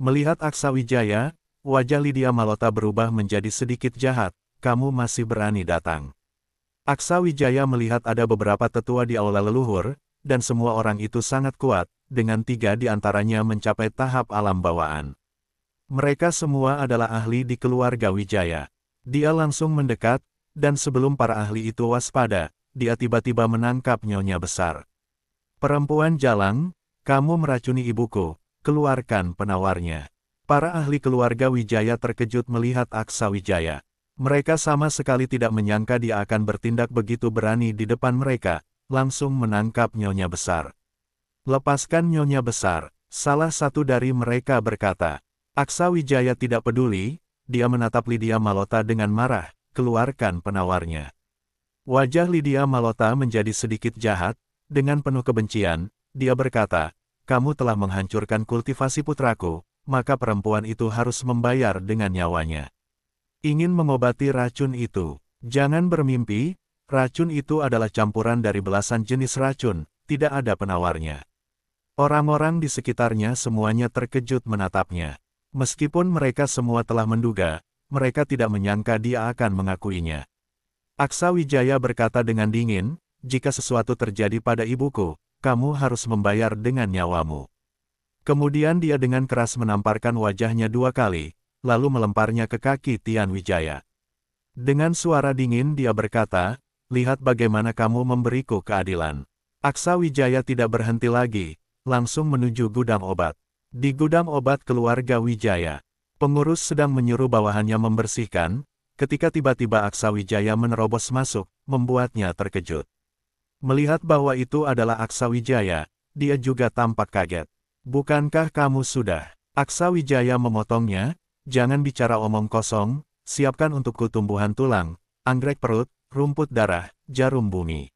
Melihat Aksa Wijaya, wajah Lydia Malota berubah menjadi sedikit jahat, kamu masih berani datang. Aksa Wijaya melihat ada beberapa tetua di aula leluhur, dan semua orang itu sangat kuat, dengan tiga di antaranya mencapai tahap alam bawaan. Mereka semua adalah ahli di keluarga Wijaya. Dia langsung mendekat, dan sebelum para ahli itu waspada, dia tiba-tiba menangkap nyonya besar. Perempuan jalang, kamu meracuni ibuku, keluarkan penawarnya. Para ahli keluarga Wijaya terkejut melihat Aksa Wijaya. Mereka sama sekali tidak menyangka dia akan bertindak begitu berani di depan mereka, langsung menangkap nyonya besar. Lepaskan nyonya besar, salah satu dari mereka berkata. Aksa Wijaya tidak peduli, dia menatap Lydia Malota dengan marah, keluarkan penawarnya. Wajah Lydia Malota menjadi sedikit jahat, dengan penuh kebencian, dia berkata, kamu telah menghancurkan kultivasi putraku, maka perempuan itu harus membayar dengan nyawanya. Ingin mengobati racun itu, jangan bermimpi, racun itu adalah campuran dari belasan jenis racun, tidak ada penawarnya. Orang-orang di sekitarnya semuanya terkejut menatapnya. Meskipun mereka semua telah menduga, mereka tidak menyangka dia akan mengakuinya. Aksa Wijaya berkata dengan dingin, jika sesuatu terjadi pada ibuku, kamu harus membayar dengan nyawamu. Kemudian dia dengan keras menamparkan wajahnya dua kali, lalu melemparnya ke kaki Tian Wijaya. Dengan suara dingin dia berkata, lihat bagaimana kamu memberiku keadilan. Aksa Wijaya tidak berhenti lagi, langsung menuju gudang obat. Di gudang obat keluarga Wijaya, pengurus sedang menyuruh bawahannya membersihkan, ketika tiba-tiba Aksa Wijaya menerobos masuk, membuatnya terkejut. Melihat bahwa itu adalah Aksa Wijaya, dia juga tampak kaget. Bukankah kamu sudah? Aksa Wijaya memotongnya, jangan bicara omong kosong, siapkan untuk kutumbuhan tulang, anggrek perut, rumput darah, jarum bumi.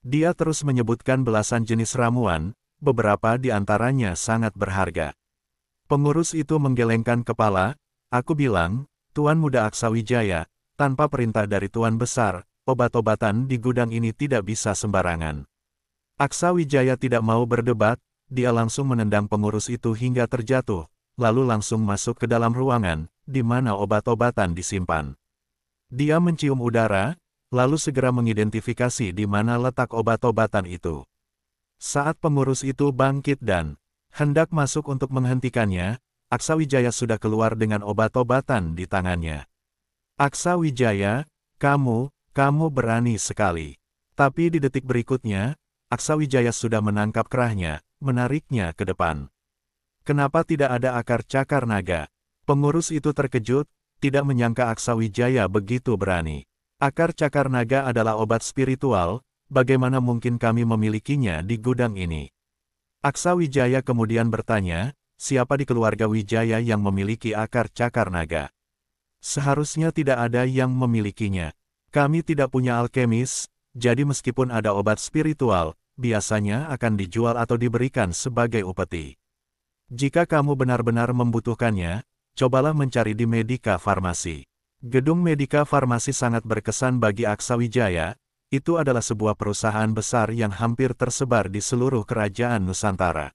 Dia terus menyebutkan belasan jenis ramuan, beberapa di antaranya sangat berharga. Pengurus itu menggelengkan kepala, aku bilang, Tuan Muda Aksawijaya, tanpa perintah dari Tuan Besar, obat-obatan di gudang ini tidak bisa sembarangan. Aksawijaya tidak mau berdebat, dia langsung menendang pengurus itu hingga terjatuh, lalu langsung masuk ke dalam ruangan, di mana obat-obatan disimpan. Dia mencium udara, lalu segera mengidentifikasi di mana letak obat-obatan itu. Saat pengurus itu bangkit dan hendak masuk untuk menghentikannya, Aksawijaya sudah keluar dengan obat-obatan di tangannya. Aksawijaya, kamu, kamu berani sekali. Tapi di detik berikutnya, Aksawijaya sudah menangkap kerahnya, menariknya ke depan. Kenapa tidak ada akar cakar naga? Pengurus itu terkejut, tidak menyangka Aksawijaya begitu berani. Akar cakar naga adalah obat spiritual, bagaimana mungkin kami memilikinya di gudang ini? Aksa Wijaya kemudian bertanya, siapa di keluarga Wijaya yang memiliki akar cakar naga? Seharusnya tidak ada yang memilikinya. Kami tidak punya alkemis, jadi meskipun ada obat spiritual, biasanya akan dijual atau diberikan sebagai upeti. Jika kamu benar-benar membutuhkannya, cobalah mencari di Medika Farmasi. Gedung Medika Farmasi sangat berkesan bagi Aksa Wijaya, itu adalah sebuah perusahaan besar yang hampir tersebar di seluruh kerajaan Nusantara.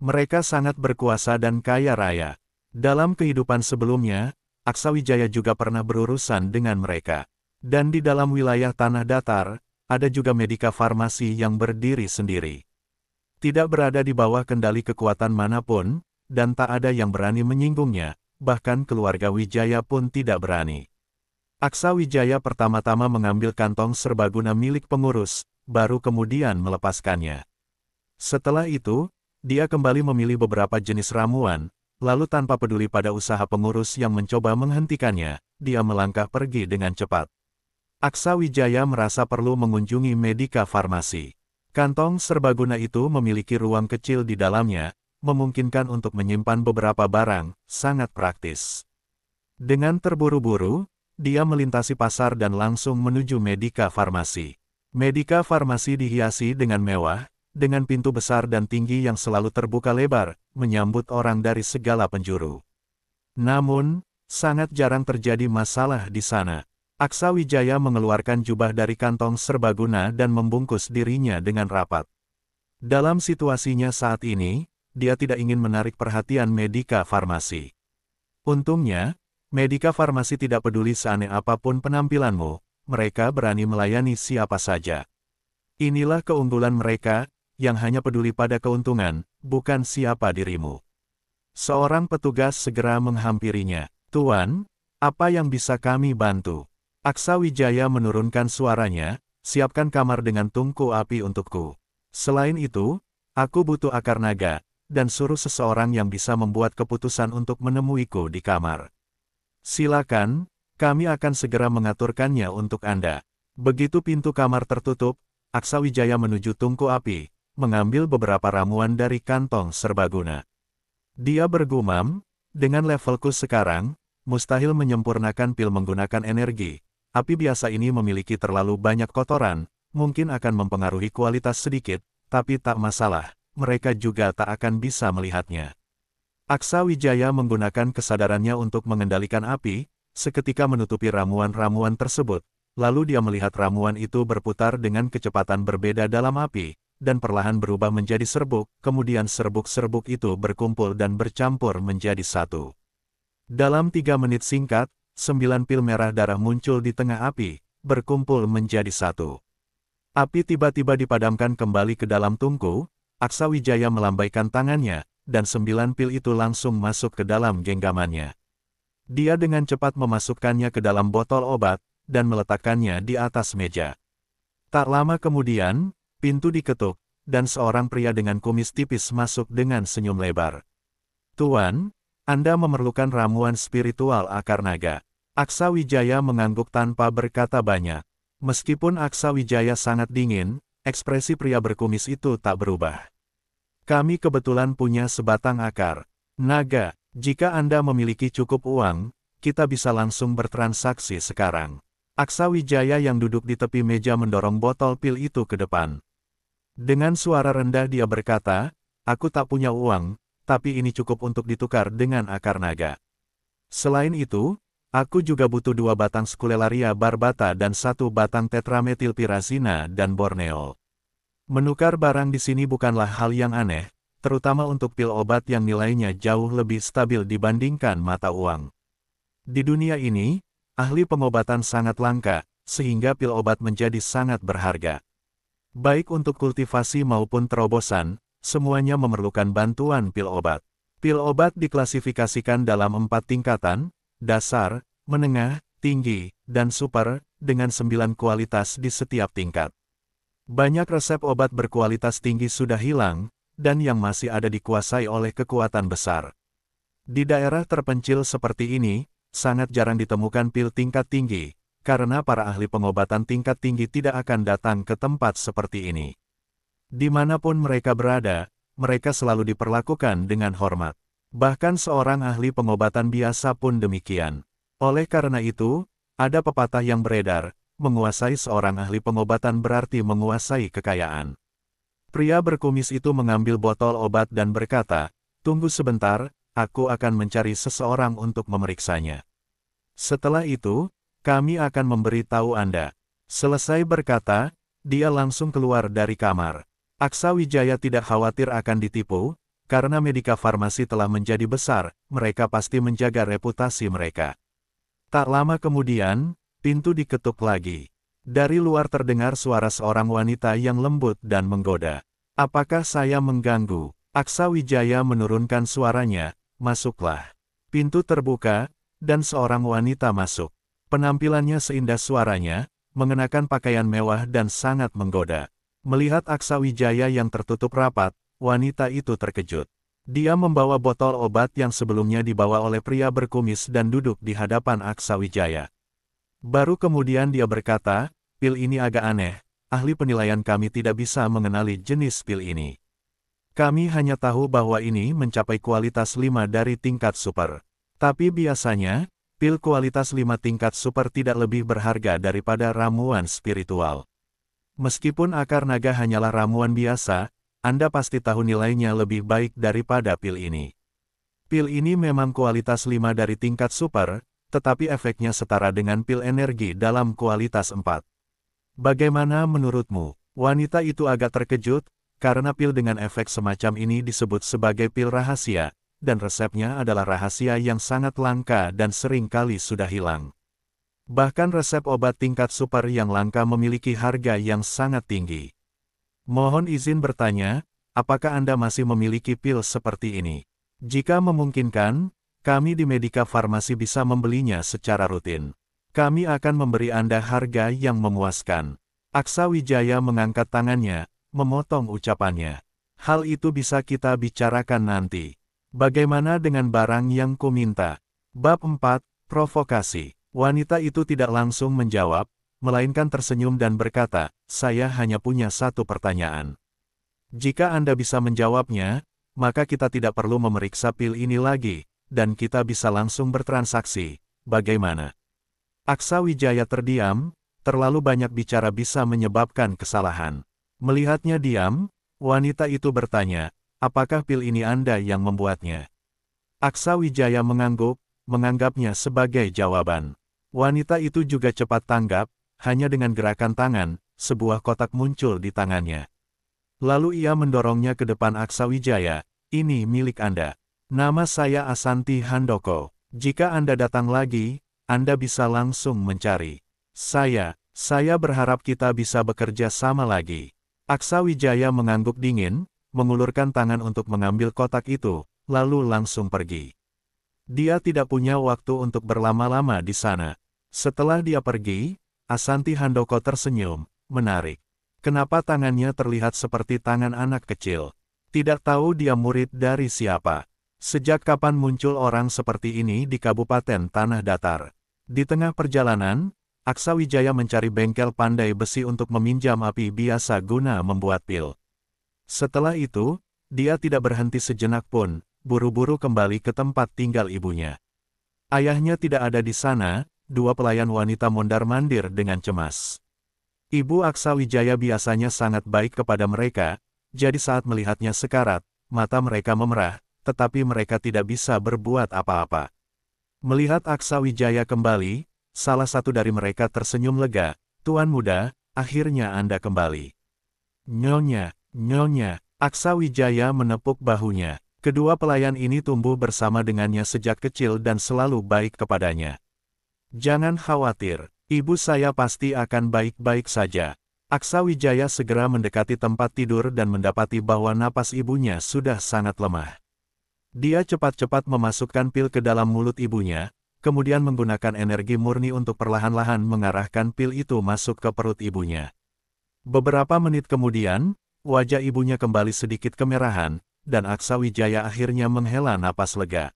Mereka sangat berkuasa dan kaya raya. Dalam kehidupan sebelumnya, Aksawijaya juga pernah berurusan dengan mereka. Dan di dalam wilayah tanah datar, ada juga medika farmasi yang berdiri sendiri. Tidak berada di bawah kendali kekuatan manapun, dan tak ada yang berani menyinggungnya, bahkan keluarga Wijaya pun tidak berani. Aksa Wijaya pertama-tama mengambil kantong serbaguna milik pengurus, baru kemudian melepaskannya. Setelah itu, dia kembali memilih beberapa jenis ramuan, lalu tanpa peduli pada usaha pengurus yang mencoba menghentikannya, dia melangkah pergi dengan cepat. Aksa Wijaya merasa perlu mengunjungi Medika Farmasi. Kantong serbaguna itu memiliki ruang kecil di dalamnya, memungkinkan untuk menyimpan beberapa barang, sangat praktis. Dengan terburu-buru, dia melintasi pasar dan langsung menuju Medika Farmasi. Medika Farmasi dihiasi dengan mewah, dengan pintu besar dan tinggi yang selalu terbuka lebar, menyambut orang dari segala penjuru. Namun, sangat jarang terjadi masalah di sana. Aksa Wijaya mengeluarkan jubah dari kantong serbaguna dan membungkus dirinya dengan rapat. Dalam situasinya saat ini, dia tidak ingin menarik perhatian Medika Farmasi. Untungnya, Medika Farmasi tidak peduli seaneh apapun penampilanmu, mereka berani melayani siapa saja. Inilah keunggulan mereka, yang hanya peduli pada keuntungan, bukan siapa dirimu. Seorang petugas segera menghampirinya. Tuan, apa yang bisa kami bantu? Aksa Wijaya menurunkan suaranya, siapkan kamar dengan tungku api untukku. Selain itu, aku butuh akar naga, dan suruh seseorang yang bisa membuat keputusan untuk menemuiku di kamar. Silakan, kami akan segera mengaturkannya untuk Anda. Begitu pintu kamar tertutup, Aksa Wijaya menuju tungku api, mengambil beberapa ramuan dari kantong serbaguna. Dia bergumam, dengan levelku sekarang, mustahil menyempurnakan pil menggunakan energi. Api biasa ini memiliki terlalu banyak kotoran, mungkin akan mempengaruhi kualitas sedikit, tapi tak masalah, mereka juga tak akan bisa melihatnya. Aksa Wijaya menggunakan kesadarannya untuk mengendalikan api, seketika menutupi ramuan-ramuan tersebut, lalu dia melihat ramuan itu berputar dengan kecepatan berbeda dalam api, dan perlahan berubah menjadi serbuk, kemudian serbuk-serbuk itu berkumpul dan bercampur menjadi satu. Dalam tiga menit singkat, sembilan pil merah darah muncul di tengah api, berkumpul menjadi satu. Api tiba-tiba dipadamkan kembali ke dalam tungku, Aksa Wijaya melambaikan tangannya, dan sembilan pil itu langsung masuk ke dalam genggamannya. Dia dengan cepat memasukkannya ke dalam botol obat, dan meletakkannya di atas meja. Tak lama kemudian, pintu diketuk, dan seorang pria dengan kumis tipis masuk dengan senyum lebar. Tuan, Anda memerlukan ramuan spiritual akar naga. Aksa Wijaya mengangguk tanpa berkata banyak. Meskipun Aksa Wijaya sangat dingin, ekspresi pria berkumis itu tak berubah. Kami kebetulan punya sebatang akar. Naga, jika Anda memiliki cukup uang, kita bisa langsung bertransaksi sekarang. Aksa Wijaya yang duduk di tepi meja mendorong botol pil itu ke depan. Dengan suara rendah dia berkata, aku tak punya uang, tapi ini cukup untuk ditukar dengan akar naga. Selain itu, aku juga butuh dua batang skulelaria barbata dan satu batang tetrametilpirazina dan borneol. Menukar barang di sini bukanlah hal yang aneh, terutama untuk pil obat yang nilainya jauh lebih stabil dibandingkan mata uang. Di dunia ini, ahli pengobatan sangat langka, sehingga pil obat menjadi sangat berharga. Baik untuk kultivasi maupun terobosan, semuanya memerlukan bantuan pil obat. Pil obat diklasifikasikan dalam empat tingkatan, dasar, menengah, tinggi, dan super, dengan sembilan kualitas di setiap tingkat. Banyak resep obat berkualitas tinggi sudah hilang, dan yang masih ada dikuasai oleh kekuatan besar. Di daerah terpencil seperti ini, sangat jarang ditemukan pil tingkat tinggi, karena para ahli pengobatan tingkat tinggi tidak akan datang ke tempat seperti ini. Dimanapun mereka berada, mereka selalu diperlakukan dengan hormat. Bahkan seorang ahli pengobatan biasa pun demikian. Oleh karena itu, ada pepatah yang beredar, menguasai seorang ahli pengobatan berarti menguasai kekayaan. Pria berkumis itu mengambil botol obat dan berkata, Tunggu sebentar, aku akan mencari seseorang untuk memeriksanya. Setelah itu, kami akan memberi tahu Anda. Selesai berkata, dia langsung keluar dari kamar. Aksa Wijaya tidak khawatir akan ditipu, karena Medika Farmasi telah menjadi besar, mereka pasti menjaga reputasi mereka. Tak lama kemudian, Pintu diketuk lagi. Dari luar terdengar suara seorang wanita yang lembut dan menggoda. Apakah saya mengganggu? Aksa Wijaya menurunkan suaranya, masuklah. Pintu terbuka, dan seorang wanita masuk. Penampilannya seindah suaranya, mengenakan pakaian mewah dan sangat menggoda. Melihat Aksa Wijaya yang tertutup rapat, wanita itu terkejut. Dia membawa botol obat yang sebelumnya dibawa oleh pria berkumis dan duduk di hadapan Aksa Wijaya. Baru kemudian dia berkata, pil ini agak aneh, ahli penilaian kami tidak bisa mengenali jenis pil ini. Kami hanya tahu bahwa ini mencapai kualitas 5 dari tingkat super. Tapi biasanya, pil kualitas 5 tingkat super tidak lebih berharga daripada ramuan spiritual. Meskipun akar naga hanyalah ramuan biasa, Anda pasti tahu nilainya lebih baik daripada pil ini. Pil ini memang kualitas 5 dari tingkat super, tetapi efeknya setara dengan pil energi dalam kualitas 4. Bagaimana menurutmu? Wanita itu agak terkejut, karena pil dengan efek semacam ini disebut sebagai pil rahasia, dan resepnya adalah rahasia yang sangat langka dan sering kali sudah hilang. Bahkan resep obat tingkat super yang langka memiliki harga yang sangat tinggi. Mohon izin bertanya, apakah Anda masih memiliki pil seperti ini? Jika memungkinkan, kami di Medika Farmasi bisa membelinya secara rutin. Kami akan memberi Anda harga yang memuaskan. Aksa Wijaya mengangkat tangannya, memotong ucapannya. Hal itu bisa kita bicarakan nanti. Bagaimana dengan barang yang kuminta? Bab 4, Provokasi. Wanita itu tidak langsung menjawab, melainkan tersenyum dan berkata, saya hanya punya satu pertanyaan. Jika Anda bisa menjawabnya, maka kita tidak perlu memeriksa pil ini lagi, dan kita bisa langsung bertransaksi. Bagaimana? Aksa Wijaya terdiam, terlalu banyak bicara bisa menyebabkan kesalahan. Melihatnya diam, wanita itu bertanya, apakah pil ini Anda yang membuatnya? Aksa Wijaya mengangguk, menganggapnya sebagai jawaban. Wanita itu juga cepat tanggap, hanya dengan gerakan tangan, sebuah kotak muncul di tangannya. Lalu ia mendorongnya ke depan Aksa Wijaya, ini milik Anda. Nama saya Asanti Handoko. Jika Anda datang lagi, Anda bisa langsung mencari. Saya, saya berharap kita bisa bekerja sama lagi. Aksa Wijaya mengangguk dingin, mengulurkan tangan untuk mengambil kotak itu, lalu langsung pergi. Dia tidak punya waktu untuk berlama-lama di sana. Setelah dia pergi, Asanti Handoko tersenyum, menarik. Kenapa tangannya terlihat seperti tangan anak kecil? Tidak tahu dia murid dari siapa. Sejak kapan muncul orang seperti ini di Kabupaten Tanah Datar? Di tengah perjalanan, Aksa Wijaya mencari bengkel pandai besi untuk meminjam api biasa guna membuat pil. Setelah itu, dia tidak berhenti sejenak pun, buru-buru kembali ke tempat tinggal ibunya. Ayahnya tidak ada di sana, dua pelayan wanita mondar-mandir dengan cemas. Ibu Aksa Wijaya biasanya sangat baik kepada mereka, jadi saat melihatnya sekarat, mata mereka memerah, tetapi mereka tidak bisa berbuat apa-apa. Melihat Aksa Wijaya kembali, salah satu dari mereka tersenyum lega, Tuan Muda, akhirnya Anda kembali. Nyonya, nyonya, Aksa Wijaya menepuk bahunya. Kedua pelayan ini tumbuh bersama dengannya sejak kecil dan selalu baik kepadanya. Jangan khawatir, ibu saya pasti akan baik-baik saja. Aksa Wijaya segera mendekati tempat tidur dan mendapati bahwa napas ibunya sudah sangat lemah. Dia cepat-cepat memasukkan pil ke dalam mulut ibunya, kemudian menggunakan energi murni untuk perlahan-lahan mengarahkan pil itu masuk ke perut ibunya. Beberapa menit kemudian, wajah ibunya kembali sedikit kemerahan, dan Aksa Wijaya akhirnya menghela napas lega.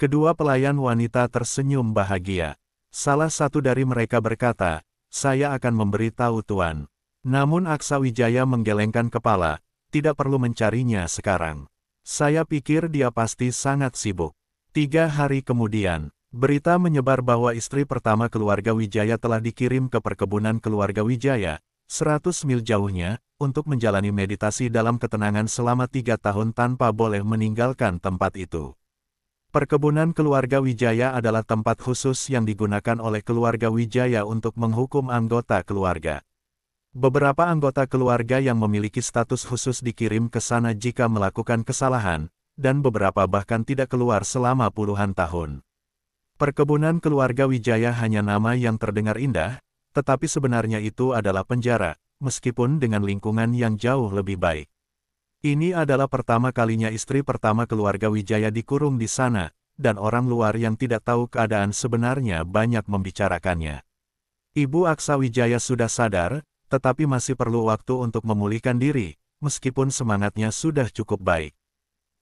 Kedua pelayan wanita tersenyum bahagia. Salah satu dari mereka berkata, saya akan memberi tahu Tuan. Namun Aksa Wijaya menggelengkan kepala, tidak perlu mencarinya sekarang. Saya pikir dia pasti sangat sibuk. Tiga hari kemudian, berita menyebar bahwa istri pertama keluarga Wijaya telah dikirim ke perkebunan keluarga Wijaya, 100 mil jauhnya, untuk menjalani meditasi dalam ketenangan selama tiga tahun tanpa boleh meninggalkan tempat itu. Perkebunan keluarga Wijaya adalah tempat khusus yang digunakan oleh keluarga Wijaya untuk menghukum anggota keluarga. Beberapa anggota keluarga yang memiliki status khusus dikirim ke sana jika melakukan kesalahan, dan beberapa bahkan tidak keluar selama puluhan tahun. Perkebunan keluarga Wijaya hanya nama yang terdengar indah, tetapi sebenarnya itu adalah penjara, meskipun dengan lingkungan yang jauh lebih baik. Ini adalah pertama kalinya istri pertama keluarga Wijaya dikurung di sana, dan orang luar yang tidak tahu keadaan sebenarnya banyak membicarakannya. Ibu Aksa Wijaya sudah sadar tetapi masih perlu waktu untuk memulihkan diri, meskipun semangatnya sudah cukup baik.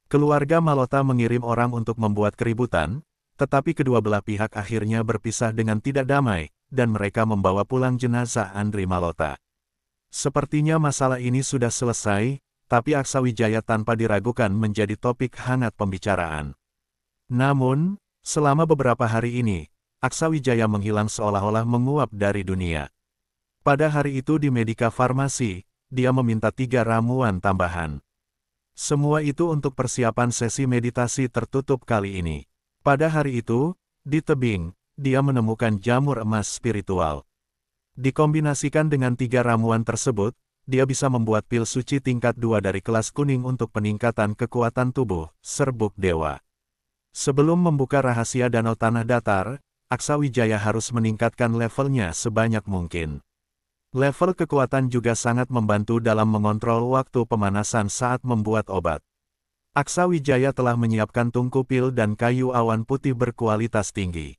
Keluarga Malota mengirim orang untuk membuat keributan, tetapi kedua belah pihak akhirnya berpisah dengan tidak damai, dan mereka membawa pulang jenazah Andri Malota. Sepertinya masalah ini sudah selesai, tapi Aksa Wijaya tanpa diragukan menjadi topik hangat pembicaraan. Namun, selama beberapa hari ini, Aksa Wijaya menghilang seolah-olah menguap dari dunia. Pada hari itu di Medika Farmasi, dia meminta tiga ramuan tambahan. Semua itu untuk persiapan sesi meditasi tertutup kali ini. Pada hari itu, di tebing, dia menemukan jamur emas spiritual. Dikombinasikan dengan tiga ramuan tersebut, dia bisa membuat pil suci tingkat dua dari kelas kuning untuk peningkatan kekuatan tubuh, serbuk dewa. Sebelum membuka rahasia danau tanah datar, Aksawijaya harus meningkatkan levelnya sebanyak mungkin. Level kekuatan juga sangat membantu dalam mengontrol waktu pemanasan saat membuat obat. Aksa Wijaya telah menyiapkan tungku pil dan kayu awan putih berkualitas tinggi.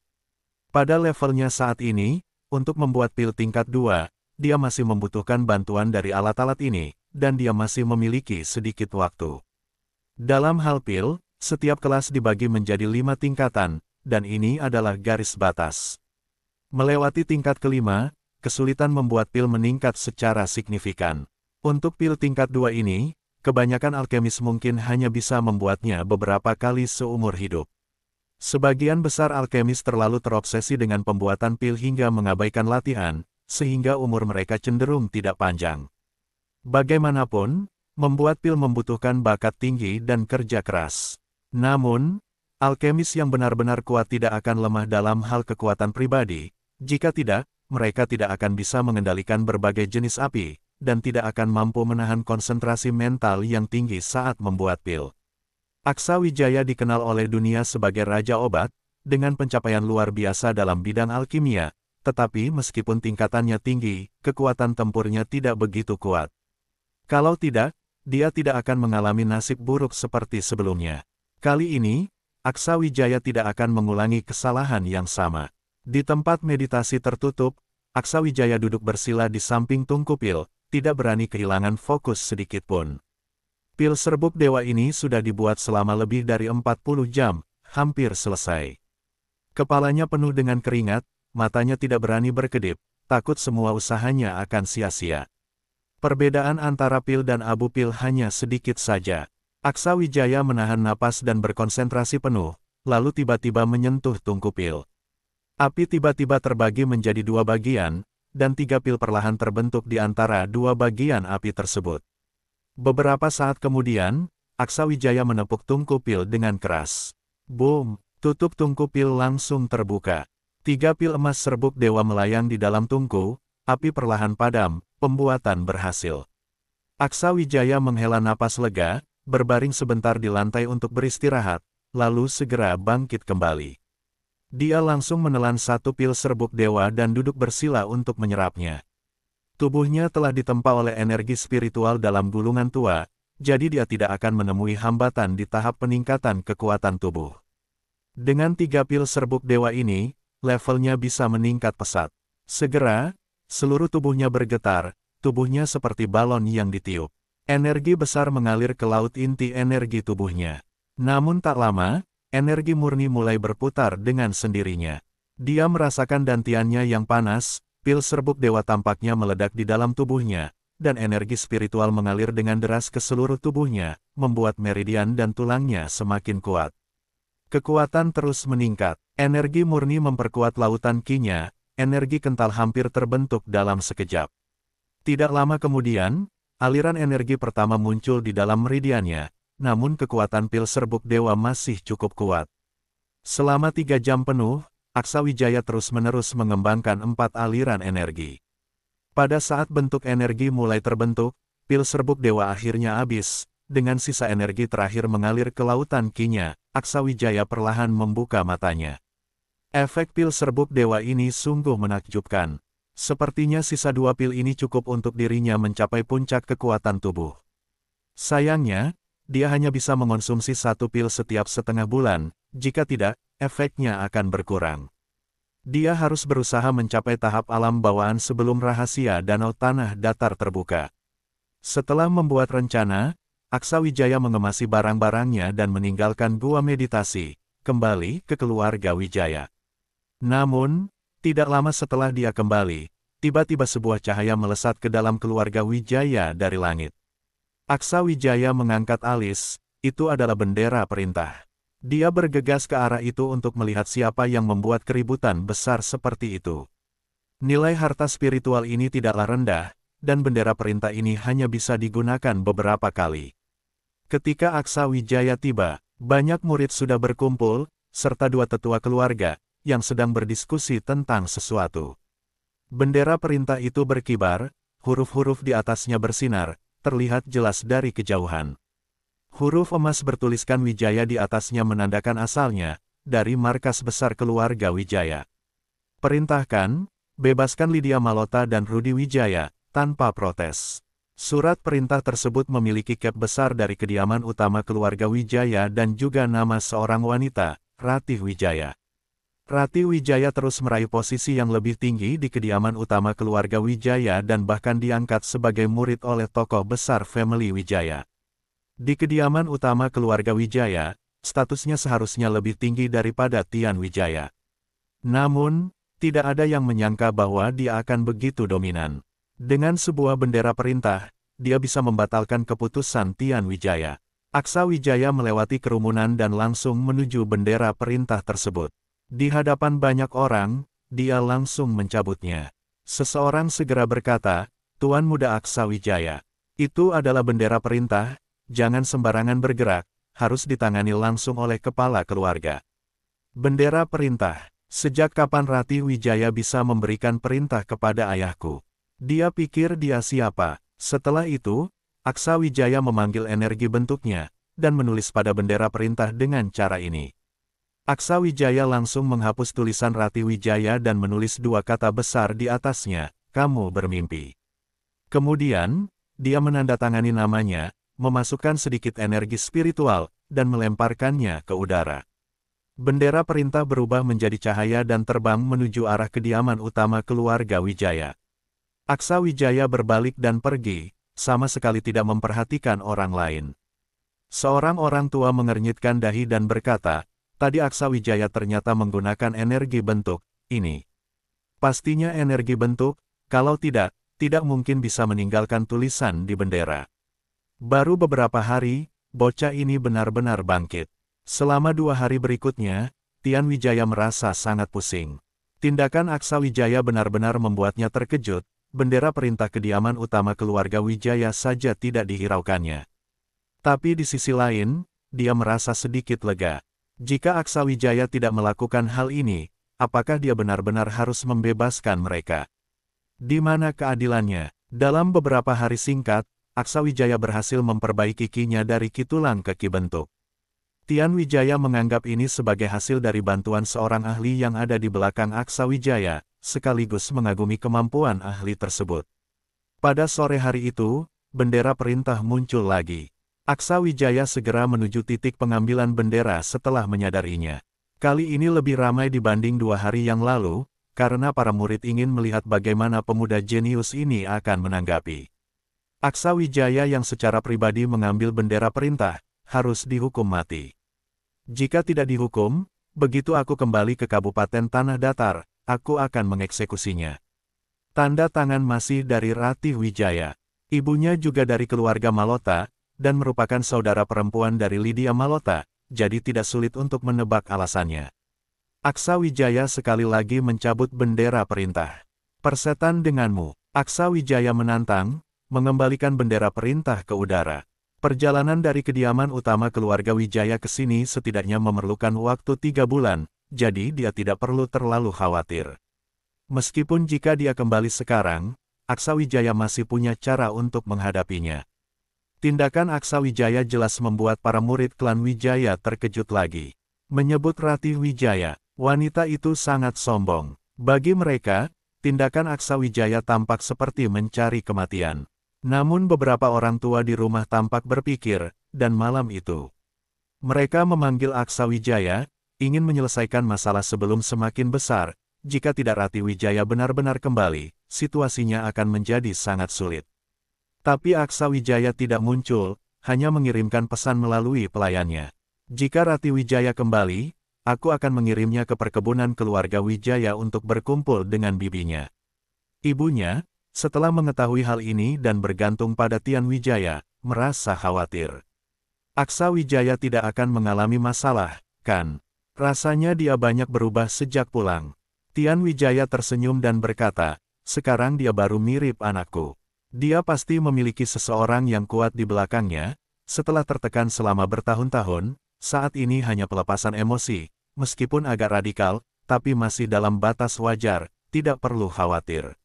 Pada levelnya saat ini, untuk membuat pil tingkat 2, dia masih membutuhkan bantuan dari alat-alat ini, dan dia masih memiliki sedikit waktu. Dalam hal pil, setiap kelas dibagi menjadi lima tingkatan, dan ini adalah garis batas. Melewati tingkat kelima, kesulitan membuat pil meningkat secara signifikan. Untuk pil tingkat 2 ini, kebanyakan alkemis mungkin hanya bisa membuatnya beberapa kali seumur hidup. Sebagian besar alkemis terlalu terobsesi dengan pembuatan pil hingga mengabaikan latihan, sehingga umur mereka cenderung tidak panjang. Bagaimanapun, membuat pil membutuhkan bakat tinggi dan kerja keras. Namun, alkemis yang benar-benar kuat tidak akan lemah dalam hal kekuatan pribadi, jika tidak, mereka tidak akan bisa mengendalikan berbagai jenis api, dan tidak akan mampu menahan konsentrasi mental yang tinggi saat membuat pil. Aksa Wijaya dikenal oleh dunia sebagai Raja Obat, dengan pencapaian luar biasa dalam bidang alkimia, tetapi meskipun tingkatannya tinggi, kekuatan tempurnya tidak begitu kuat. Kalau tidak, dia tidak akan mengalami nasib buruk seperti sebelumnya. Kali ini, Aksa Wijaya tidak akan mengulangi kesalahan yang sama. Di tempat meditasi tertutup, Aksa Wijaya duduk bersila di samping Tungku Pil, tidak berani kehilangan fokus sedikit pun. Pil serbuk dewa ini sudah dibuat selama lebih dari 40 jam, hampir selesai. Kepalanya penuh dengan keringat, matanya tidak berani berkedip, takut semua usahanya akan sia-sia. Perbedaan antara pil dan abu pil hanya sedikit saja. Aksa Wijaya menahan napas dan berkonsentrasi penuh, lalu tiba-tiba menyentuh tungku pil. Api tiba-tiba terbagi menjadi dua bagian, dan tiga pil perlahan terbentuk di antara dua bagian api tersebut. Beberapa saat kemudian, Aksawijaya menepuk tungku pil dengan keras. Boom! Tutup tungku pil langsung terbuka. Tiga pil emas serbuk dewa melayang di dalam tungku, api perlahan padam, pembuatan berhasil. Aksawijaya menghela napas lega, berbaring sebentar di lantai untuk beristirahat, lalu segera bangkit kembali. Dia langsung menelan satu pil serbuk dewa dan duduk bersila untuk menyerapnya. Tubuhnya telah ditempa oleh energi spiritual dalam gulungan tua, jadi dia tidak akan menemui hambatan di tahap peningkatan kekuatan tubuh. Dengan tiga pil serbuk dewa ini, levelnya bisa meningkat pesat. Segera, seluruh tubuhnya bergetar, tubuhnya seperti balon yang ditiup. Energi besar mengalir ke laut inti energi tubuhnya. Namun tak lama, energi murni mulai berputar dengan sendirinya. Dia merasakan dantiannya yang panas, pil serbuk dewa tampaknya meledak di dalam tubuhnya, dan energi spiritual mengalir dengan deras ke seluruh tubuhnya, membuat meridian dan tulangnya semakin kuat. Kekuatan terus meningkat, energi murni memperkuat lautan kinya, energi kental hampir terbentuk dalam sekejap. Tidak lama kemudian, aliran energi pertama muncul di dalam meridiannya, namun kekuatan pil serbuk dewa masih cukup kuat. Selama tiga jam penuh, Wijaya terus-menerus mengembangkan empat aliran energi. Pada saat bentuk energi mulai terbentuk, pil serbuk dewa akhirnya habis, dengan sisa energi terakhir mengalir ke lautan kinya, Wijaya perlahan membuka matanya. Efek pil serbuk dewa ini sungguh menakjubkan. Sepertinya sisa dua pil ini cukup untuk dirinya mencapai puncak kekuatan tubuh. Sayangnya, dia hanya bisa mengonsumsi satu pil setiap setengah bulan, jika tidak, efeknya akan berkurang. Dia harus berusaha mencapai tahap alam bawaan sebelum rahasia danau tanah datar terbuka. Setelah membuat rencana, Aksa Wijaya mengemasi barang-barangnya dan meninggalkan gua meditasi, kembali ke keluarga Wijaya. Namun, tidak lama setelah dia kembali, tiba-tiba sebuah cahaya melesat ke dalam keluarga Wijaya dari langit. Aksa Wijaya mengangkat alis, itu adalah bendera perintah. Dia bergegas ke arah itu untuk melihat siapa yang membuat keributan besar seperti itu. Nilai harta spiritual ini tidaklah rendah, dan bendera perintah ini hanya bisa digunakan beberapa kali. Ketika Aksa Wijaya tiba, banyak murid sudah berkumpul, serta dua tetua keluarga, yang sedang berdiskusi tentang sesuatu. Bendera perintah itu berkibar, huruf-huruf di atasnya bersinar, terlihat jelas dari kejauhan. Huruf emas bertuliskan Wijaya di atasnya menandakan asalnya, dari markas besar keluarga Wijaya. Perintahkan, bebaskan Lydia Malota dan Rudi Wijaya, tanpa protes. Surat perintah tersebut memiliki cap besar dari kediaman utama keluarga Wijaya dan juga nama seorang wanita, Ratih Wijaya. Rati Wijaya terus meraih posisi yang lebih tinggi di kediaman utama keluarga Wijaya dan bahkan diangkat sebagai murid oleh tokoh besar family Wijaya. Di kediaman utama keluarga Wijaya, statusnya seharusnya lebih tinggi daripada Tian Wijaya. Namun, tidak ada yang menyangka bahwa dia akan begitu dominan. Dengan sebuah bendera perintah, dia bisa membatalkan keputusan Tian Wijaya. Aksa Wijaya melewati kerumunan dan langsung menuju bendera perintah tersebut. Di hadapan banyak orang, dia langsung mencabutnya. Seseorang segera berkata, Tuan Muda Aksa Wijaya, itu adalah bendera perintah, jangan sembarangan bergerak, harus ditangani langsung oleh kepala keluarga. Bendera perintah, sejak kapan Rati Wijaya bisa memberikan perintah kepada ayahku? Dia pikir dia siapa, setelah itu, Aksa Wijaya memanggil energi bentuknya, dan menulis pada bendera perintah dengan cara ini. Aksa Wijaya langsung menghapus tulisan Rati Wijaya dan menulis dua kata besar di atasnya, kamu bermimpi. Kemudian, dia menandatangani namanya, memasukkan sedikit energi spiritual, dan melemparkannya ke udara. Bendera perintah berubah menjadi cahaya dan terbang menuju arah kediaman utama keluarga Wijaya. Aksa Wijaya berbalik dan pergi, sama sekali tidak memperhatikan orang lain. Seorang orang tua mengernyitkan dahi dan berkata, tadi Aksa Wijaya ternyata menggunakan energi bentuk, ini. Pastinya energi bentuk, kalau tidak, tidak mungkin bisa meninggalkan tulisan di bendera. Baru beberapa hari, bocah ini benar-benar bangkit. Selama dua hari berikutnya, Tian Wijaya merasa sangat pusing. Tindakan Aksa Wijaya benar-benar membuatnya terkejut, bendera perintah kediaman utama keluarga Wijaya saja tidak dihiraukannya. Tapi di sisi lain, dia merasa sedikit lega. Jika Aksa Wijaya tidak melakukan hal ini, apakah dia benar-benar harus membebaskan mereka? Di mana keadilannya? Dalam beberapa hari singkat, Aksa Wijaya berhasil memperbaiki kinya dari kitulang ke kibentuk. Tian Wijaya menganggap ini sebagai hasil dari bantuan seorang ahli yang ada di belakang Aksa Wijaya, sekaligus mengagumi kemampuan ahli tersebut. Pada sore hari itu, bendera perintah muncul lagi. Aksa Wijaya segera menuju titik pengambilan bendera setelah menyadarinya. Kali ini lebih ramai dibanding dua hari yang lalu, karena para murid ingin melihat bagaimana pemuda jenius ini akan menanggapi. Aksa Wijaya yang secara pribadi mengambil bendera perintah, harus dihukum mati. Jika tidak dihukum, begitu aku kembali ke Kabupaten Tanah Datar, aku akan mengeksekusinya. Tanda tangan masih dari Ratih Wijaya. Ibunya juga dari keluarga Malota, dan merupakan saudara perempuan dari Lydia Malota, jadi tidak sulit untuk menebak alasannya. Aksa Wijaya sekali lagi mencabut bendera perintah. Persetan denganmu, Aksa Wijaya menantang, mengembalikan bendera perintah ke udara. Perjalanan dari kediaman utama keluarga Wijaya ke sini setidaknya memerlukan waktu tiga bulan, jadi dia tidak perlu terlalu khawatir. Meskipun jika dia kembali sekarang, Aksa Wijaya masih punya cara untuk menghadapinya. Tindakan Aksa Wijaya jelas membuat para murid klan Wijaya terkejut lagi. Menyebut Ratih Wijaya, wanita itu sangat sombong. Bagi mereka, tindakan Aksa Wijaya tampak seperti mencari kematian. Namun beberapa orang tua di rumah tampak berpikir, dan malam itu. Mereka memanggil Aksa Wijaya, ingin menyelesaikan masalah sebelum semakin besar, jika tidak Ratih Wijaya benar-benar kembali, situasinya akan menjadi sangat sulit. Tapi Aksa Wijaya tidak muncul, hanya mengirimkan pesan melalui pelayannya. Jika Rati Wijaya kembali, aku akan mengirimnya ke perkebunan keluarga Wijaya untuk berkumpul dengan bibinya. Ibunya, setelah mengetahui hal ini dan bergantung pada Tian Wijaya, merasa khawatir. Aksa Wijaya tidak akan mengalami masalah, kan? Rasanya dia banyak berubah sejak pulang. Tian Wijaya tersenyum dan berkata, sekarang dia baru mirip anakku. Dia pasti memiliki seseorang yang kuat di belakangnya, setelah tertekan selama bertahun-tahun, saat ini hanya pelepasan emosi, meskipun agak radikal, tapi masih dalam batas wajar, tidak perlu khawatir.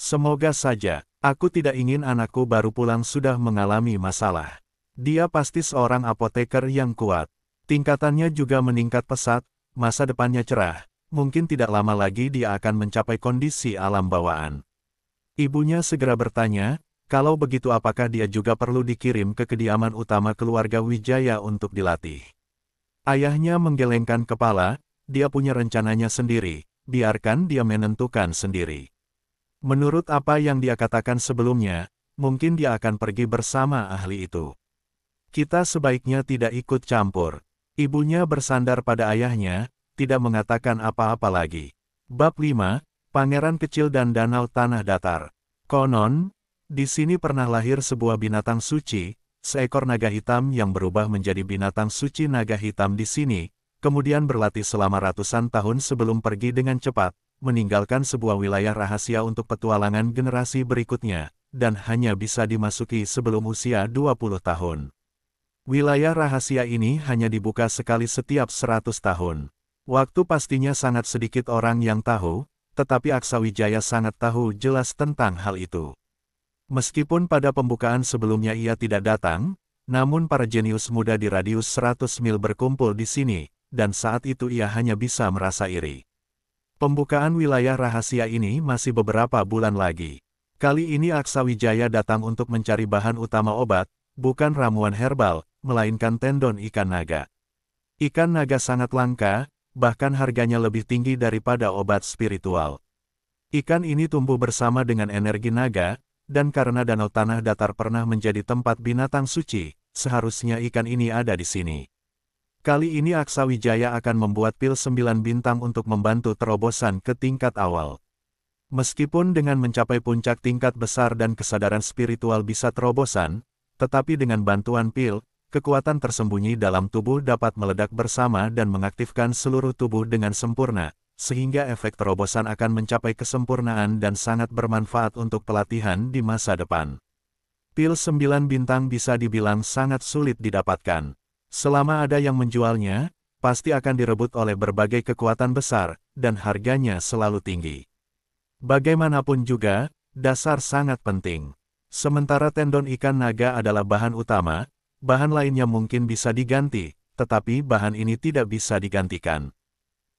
Semoga saja, aku tidak ingin anakku baru pulang sudah mengalami masalah. Dia pasti seorang apoteker yang kuat. Tingkatannya juga meningkat pesat, masa depannya cerah, mungkin tidak lama lagi dia akan mencapai kondisi alam bawaan. Ibunya segera bertanya, kalau begitu apakah dia juga perlu dikirim ke kediaman utama keluarga Wijaya untuk dilatih? Ayahnya menggelengkan kepala, dia punya rencananya sendiri, biarkan dia menentukan sendiri. Menurut apa yang dia katakan sebelumnya, mungkin dia akan pergi bersama ahli itu. Kita sebaiknya tidak ikut campur. Ibunya bersandar pada ayahnya, tidak mengatakan apa-apa lagi. Bab 5, pangeran kecil dan danau tanah datar. Konon, di sini pernah lahir sebuah binatang suci, seekor naga hitam yang berubah menjadi binatang suci naga hitam di sini, kemudian berlatih selama ratusan tahun sebelum pergi dengan cepat, meninggalkan sebuah wilayah rahasia untuk petualangan generasi berikutnya, dan hanya bisa dimasuki sebelum usia 20 tahun. Wilayah rahasia ini hanya dibuka sekali setiap 100 tahun. Waktu pastinya sangat sedikit orang yang tahu, tetapi Aksawijaya sangat tahu jelas tentang hal itu. Meskipun pada pembukaan sebelumnya ia tidak datang, namun para jenius muda di radius 100 mil berkumpul di sini, dan saat itu ia hanya bisa merasa iri. Pembukaan wilayah rahasia ini masih beberapa bulan lagi. Kali ini Aksawijaya datang untuk mencari bahan utama obat, bukan ramuan herbal, melainkan tendon ikan naga. Ikan naga sangat langka, bahkan harganya lebih tinggi daripada obat spiritual. Ikan ini tumbuh bersama dengan energi naga, dan karena danau tanah datar pernah menjadi tempat binatang suci, seharusnya ikan ini ada di sini. Kali ini Aksa Wijaya akan membuat pil sembilan bintang untuk membantu terobosan ke tingkat awal. Meskipun dengan mencapai puncak tingkat besar dan kesadaran spiritual bisa terobosan, tetapi dengan bantuan pil, kekuatan tersembunyi dalam tubuh dapat meledak bersama dan mengaktifkan seluruh tubuh dengan sempurna, sehingga efek terobosan akan mencapai kesempurnaan dan sangat bermanfaat untuk pelatihan di masa depan. Pil 9 bintang bisa dibilang sangat sulit didapatkan. Selama ada yang menjualnya, pasti akan direbut oleh berbagai kekuatan besar, dan harganya selalu tinggi. Bagaimanapun juga, dasar sangat penting. Sementara tendon ikan naga adalah bahan utama, bahan lainnya mungkin bisa diganti, tetapi bahan ini tidak bisa digantikan.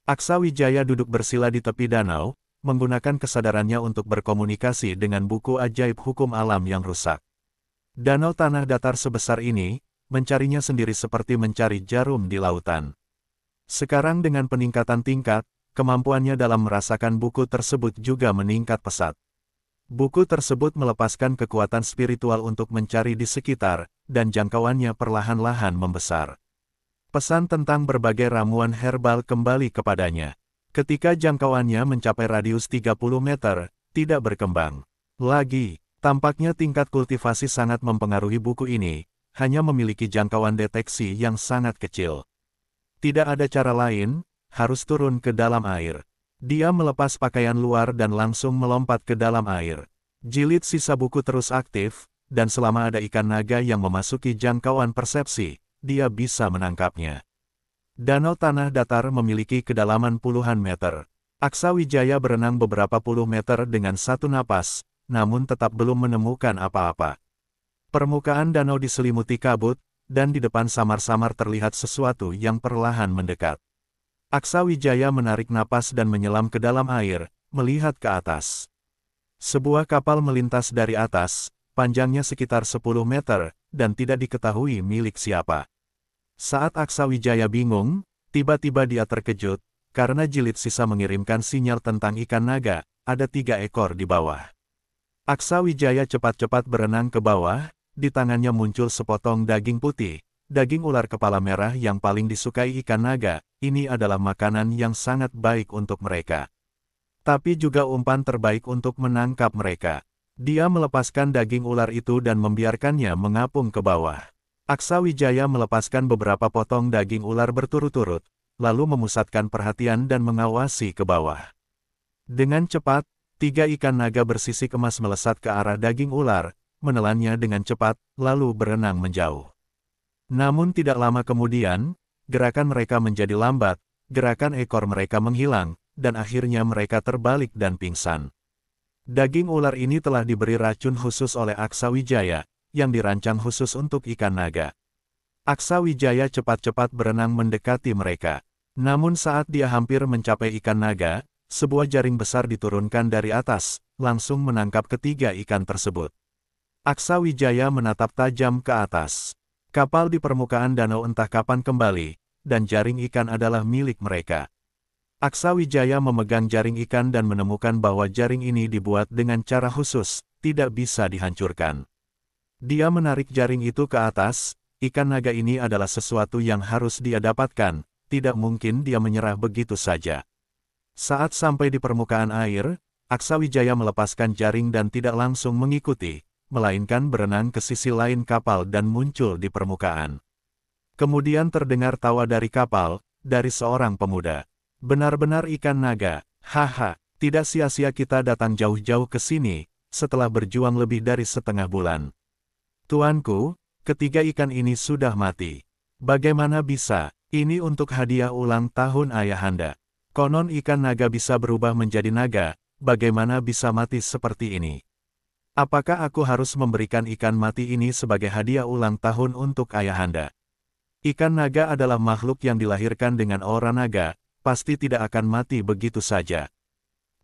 Aksa Wijaya duduk bersila di tepi danau, menggunakan kesadarannya untuk berkomunikasi dengan buku ajaib hukum alam yang rusak. Danau tanah datar sebesar ini, mencarinya sendiri seperti mencari jarum di lautan. Sekarang dengan peningkatan tingkat, kemampuannya dalam merasakan buku tersebut juga meningkat pesat. Buku tersebut melepaskan kekuatan spiritual untuk mencari di sekitar, dan jangkauannya perlahan-lahan membesar. Pesan tentang berbagai ramuan herbal kembali kepadanya. Ketika jangkauannya mencapai radius 30 meter, tidak berkembang. Lagi, tampaknya tingkat kultivasi sangat mempengaruhi buku ini, hanya memiliki jangkauan deteksi yang sangat kecil. Tidak ada cara lain, harus turun ke dalam air. Dia melepas pakaian luar dan langsung melompat ke dalam air. Jilid sisa buku terus aktif, dan selama ada ikan naga yang memasuki jangkauan persepsi, dia bisa menangkapnya. Danau Tanah Datar memiliki kedalaman puluhan meter. Aksa Wijaya berenang beberapa puluh meter dengan satu napas, namun tetap belum menemukan apa-apa. Permukaan danau diselimuti kabut, dan di depan samar-samar terlihat sesuatu yang perlahan mendekat. Aksa Wijaya menarik napas dan menyelam ke dalam air, melihat ke atas. Sebuah kapal melintas dari atas, panjangnya sekitar 10 meter, dan tidak diketahui milik siapa. Saat Aksa Wijaya bingung, tiba-tiba dia terkejut, karena jilid sisa mengirimkan sinyal tentang ikan naga, ada tiga ekor di bawah. Aksa Wijaya cepat-cepat berenang ke bawah, di tangannya muncul sepotong daging putih, daging ular kepala merah yang paling disukai ikan naga, ini adalah makanan yang sangat baik untuk mereka. Tapi juga umpan terbaik untuk menangkap mereka. Dia melepaskan daging ular itu dan membiarkannya mengapung ke bawah. Aksa Wijaya melepaskan beberapa potong daging ular berturut-turut, lalu memusatkan perhatian dan mengawasi ke bawah. Dengan cepat, tiga ikan naga bersisik emas melesat ke arah daging ular, menelannya dengan cepat, lalu berenang menjauh. Namun tidak lama kemudian, gerakan mereka menjadi lambat, gerakan ekor mereka menghilang, dan akhirnya mereka terbalik dan pingsan. Daging ular ini telah diberi racun khusus oleh Aksa Wijaya, yang dirancang khusus untuk ikan naga. Aksa Wijaya cepat-cepat berenang mendekati mereka. Namun saat dia hampir mencapai ikan naga, sebuah jaring besar diturunkan dari atas, langsung menangkap ketiga ikan tersebut. Aksa Wijaya menatap tajam ke atas. Kapal di permukaan danau entah kapan kembali, dan jaring ikan adalah milik mereka. Aksa Wijaya memegang jaring ikan dan menemukan bahwa jaring ini dibuat dengan cara khusus, tidak bisa dihancurkan. Dia menarik jaring itu ke atas, ikan naga ini adalah sesuatu yang harus dia dapatkan, tidak mungkin dia menyerah begitu saja. Saat sampai di permukaan air, Aksa Wijaya melepaskan jaring dan tidak langsung mengikuti, melainkan berenang ke sisi lain kapal dan muncul di permukaan. Kemudian terdengar tawa dari kapal, dari seorang pemuda. Benar-benar ikan naga, haha, tidak sia-sia kita datang jauh-jauh ke sini, setelah berjuang lebih dari setengah bulan. Tuanku, ketiga ikan ini sudah mati. Bagaimana bisa, ini untuk hadiah ulang tahun ayahanda. Konon ikan naga bisa berubah menjadi naga, bagaimana bisa mati seperti ini? Apakah aku harus memberikan ikan mati ini sebagai hadiah ulang tahun untuk ayahanda? Ikan naga adalah makhluk yang dilahirkan dengan aura naga, pasti tidak akan mati begitu saja.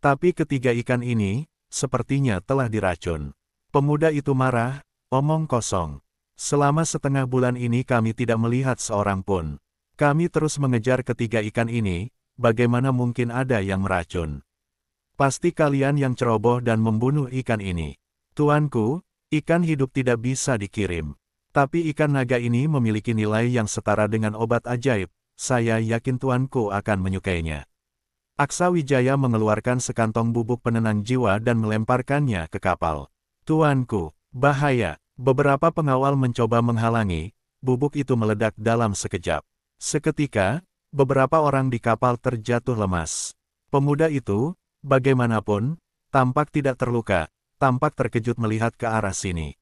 Tapi ketiga ikan ini, sepertinya telah diracun. Pemuda itu marah, omong kosong. Selama setengah bulan ini kami tidak melihat seorang pun. Kami terus mengejar ketiga ikan ini, bagaimana mungkin ada yang meracun. Pasti kalian yang ceroboh dan membunuh ikan ini. Tuanku, ikan hidup tidak bisa dikirim. Tapi ikan naga ini memiliki nilai yang setara dengan obat ajaib, saya yakin tuanku akan menyukainya. Aksa Wijaya mengeluarkan sekantong bubuk penenang jiwa dan melemparkannya ke kapal. Tuanku, bahaya. Beberapa pengawal mencoba menghalangi, bubuk itu meledak dalam sekejap. Seketika, beberapa orang di kapal terjatuh lemas. Pemuda itu, bagaimanapun, tampak tidak terluka, tampak terkejut melihat ke arah sini.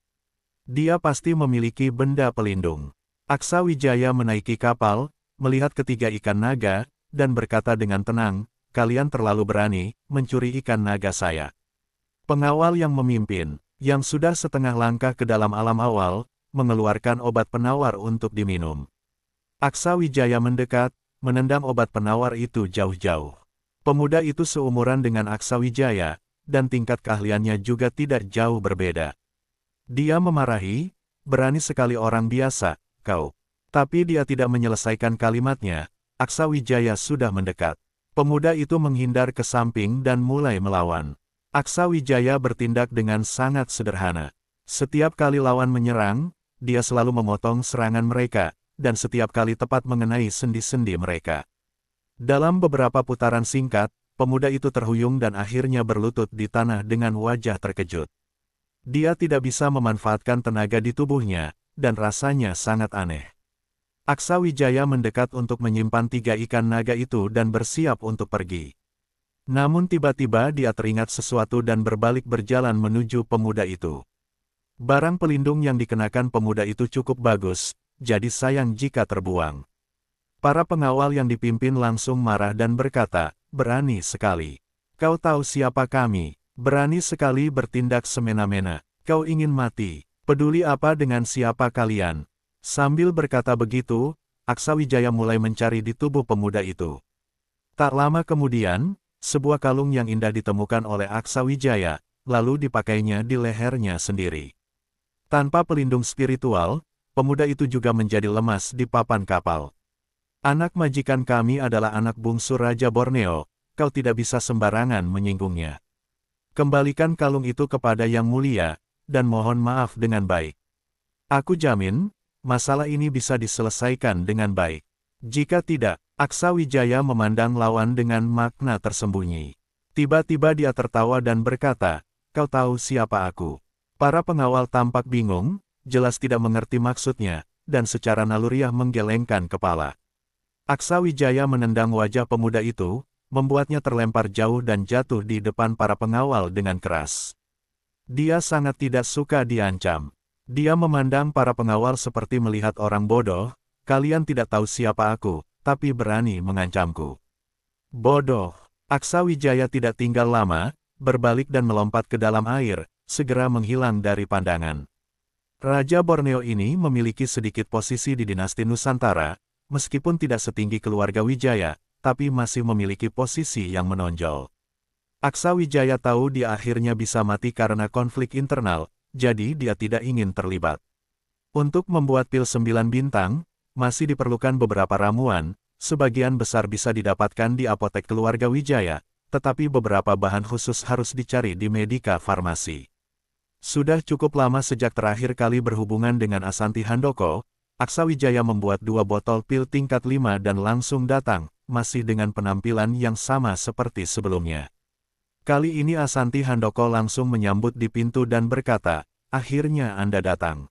Dia pasti memiliki benda pelindung. Aksa Wijaya menaiki kapal, melihat ketiga ikan naga, dan berkata dengan tenang, kalian terlalu berani, mencuri ikan naga saya. Pengawal yang memimpin, yang sudah setengah langkah ke dalam alam awal, mengeluarkan obat penawar untuk diminum. Aksa Wijaya mendekat, menendang obat penawar itu jauh-jauh. Pemuda itu seumuran dengan Aksa Wijaya, dan tingkat keahliannya juga tidak jauh berbeda. Dia memarahi, berani sekali orang biasa, kau. Tapi dia tidak menyelesaikan kalimatnya, Aksa Wijaya sudah mendekat. Pemuda itu menghindar ke samping dan mulai melawan. Aksa Wijaya bertindak dengan sangat sederhana. Setiap kali lawan menyerang, dia selalu memotong serangan mereka, dan setiap kali tepat mengenai sendi-sendi mereka. Dalam beberapa putaran singkat, pemuda itu terhuyung dan akhirnya berlutut di tanah dengan wajah terkejut. Dia tidak bisa memanfaatkan tenaga di tubuhnya, dan rasanya sangat aneh. Aksa Wijaya mendekat untuk menyimpan tiga ikan naga itu dan bersiap untuk pergi. Namun tiba-tiba dia teringat sesuatu dan berbalik berjalan menuju pemuda itu. Barang pelindung yang dikenakan pemuda itu cukup bagus, jadi sayang jika terbuang. Para pengawal yang dipimpin langsung marah dan berkata, berani sekali. Kau tahu siapa kami, berani sekali bertindak semena-mena, kau ingin mati, peduli apa dengan siapa kalian, Sambil berkata begitu, Aksawijaya mulai mencari di tubuh pemuda itu. Tak lama kemudian, sebuah kalung yang indah ditemukan oleh Aksawijaya, lalu dipakainya di lehernya sendiri. Tanpa pelindung spiritual, pemuda itu juga menjadi lemas di papan kapal. Anak majikan kami adalah anak bungsu Raja Borneo, kau tidak bisa sembarangan menyinggungnya. Kembalikan kalung itu kepada Yang Mulia, dan mohon maaf dengan baik. Aku jamin, masalah ini bisa diselesaikan dengan baik. Jika tidak, Aksa Wijaya memandang lawan dengan makna tersembunyi. Tiba-tiba dia tertawa dan berkata, kau tahu siapa aku. Para pengawal tampak bingung, jelas tidak mengerti maksudnya, dan secara naluriah menggelengkan kepala. Aksa Wijaya menendang wajah pemuda itu, membuatnya terlempar jauh dan jatuh di depan para pengawal dengan keras. Dia sangat tidak suka diancam. Dia memandang para pengawal seperti melihat orang bodoh, kalian tidak tahu siapa aku, tapi berani mengancamku. Bodoh, Aksa Wijaya tidak tinggal lama, berbalik dan melompat ke dalam air, segera menghilang dari pandangan. Raja Borneo ini memiliki sedikit posisi di dinasti Nusantara, meskipun tidak setinggi keluarga Wijaya, tapi masih memiliki posisi yang menonjol. Aksa Wijaya tahu dia akhirnya bisa mati karena konflik internal, jadi dia tidak ingin terlibat. Untuk membuat pil sembilan bintang, masih diperlukan beberapa ramuan, sebagian besar bisa didapatkan di apotek keluarga Wijaya, tetapi beberapa bahan khusus harus dicari di Medika Farmasi. Sudah cukup lama sejak terakhir kali berhubungan dengan Asanti Handoko, Aksa Wijaya membuat dua botol pil tingkat lima dan langsung datang, masih dengan penampilan yang sama seperti sebelumnya. Kali ini Asanti Handoko langsung menyambut di pintu dan berkata, akhirnya Anda datang.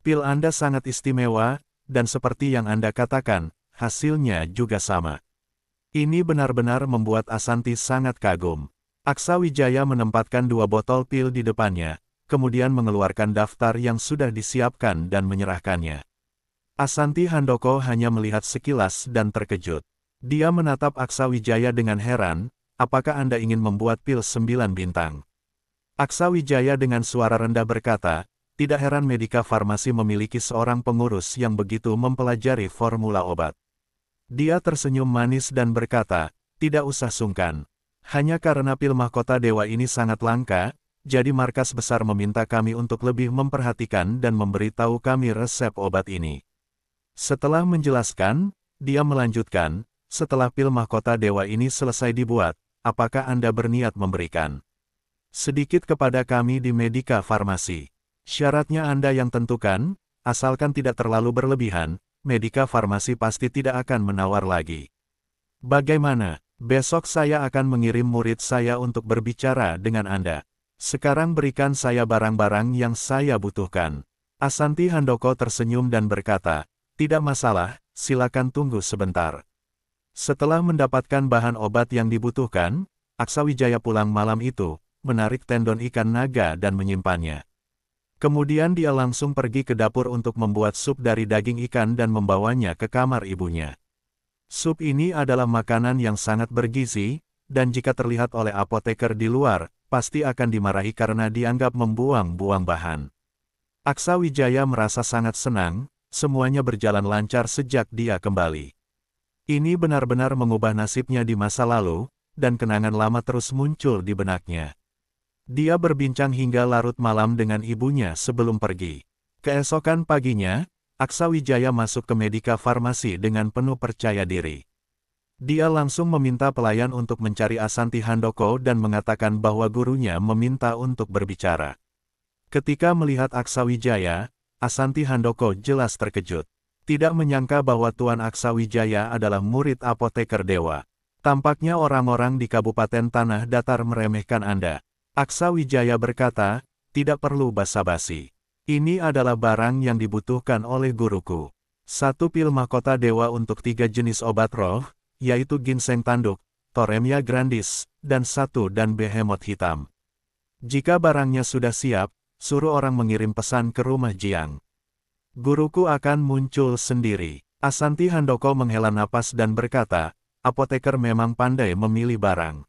Pil Anda sangat istimewa, dan seperti yang Anda katakan, hasilnya juga sama. Ini benar-benar membuat Asanti sangat kagum. Aksa Wijaya menempatkan dua botol pil di depannya, kemudian mengeluarkan daftar yang sudah disiapkan dan menyerahkannya. Asanti Handoko hanya melihat sekilas dan terkejut. Dia menatap Aksa Wijaya dengan heran, apakah Anda ingin membuat pil sembilan bintang? Aksa Wijaya dengan suara rendah berkata, tidak heran Medika Farmasi memiliki seorang pengurus yang begitu mempelajari formula obat. Dia tersenyum manis dan berkata, tidak usah sungkan. Hanya karena pil mahkota dewa ini sangat langka, jadi markas besar meminta kami untuk lebih memperhatikan dan memberitahu kami resep obat ini. Setelah menjelaskan, dia melanjutkan, setelah pil mahkota dewa ini selesai dibuat, apakah Anda berniat memberikan sedikit kepada kami di Medika Farmasi? Syaratnya Anda yang tentukan, asalkan tidak terlalu berlebihan, Medika Farmasi pasti tidak akan menawar lagi. Bagaimana? Besok saya akan mengirim murid saya untuk berbicara dengan Anda. Sekarang berikan saya barang-barang yang saya butuhkan. Asanti Handoko tersenyum dan berkata, tidak masalah, silakan tunggu sebentar. Setelah mendapatkan bahan obat yang dibutuhkan, Aksawijaya pulang malam itu, menarik tendon ikan naga dan menyimpannya. Kemudian dia langsung pergi ke dapur untuk membuat sup dari daging ikan dan membawanya ke kamar ibunya. Sup ini adalah makanan yang sangat bergizi, dan jika terlihat oleh apoteker di luar, pasti akan dimarahi karena dianggap membuang-buang bahan. Aksa Wijaya merasa sangat senang, semuanya berjalan lancar sejak dia kembali. Ini benar-benar mengubah nasibnya di masa lalu, dan kenangan lama terus muncul di benaknya. Dia berbincang hingga larut malam dengan ibunya sebelum pergi. Keesokan paginya, Aksa Wijaya masuk ke Medika Farmasi dengan penuh percaya diri. Dia langsung meminta pelayan untuk mencari Asanti Handoko dan mengatakan bahwa gurunya meminta untuk berbicara. Ketika melihat Aksa Wijaya, Asanti Handoko jelas terkejut. Tidak menyangka bahwa Tuan Aksa Wijaya adalah murid apoteker dewa. Tampaknya orang-orang di Kabupaten Tanah Datar meremehkan Anda. Aksa Wijaya berkata, tidak perlu basa-basi. Ini adalah barang yang dibutuhkan oleh guruku. Satu pil mahkota dewa untuk tiga jenis obat roh, yaitu ginseng tanduk, toremia grandis, dan satu dan behemoth hitam. Jika barangnya sudah siap, suruh orang mengirim pesan ke rumah Jiang. Guruku akan muncul sendiri. Asanti Handoko menghela napas dan berkata, apoteker memang pandai memilih barang.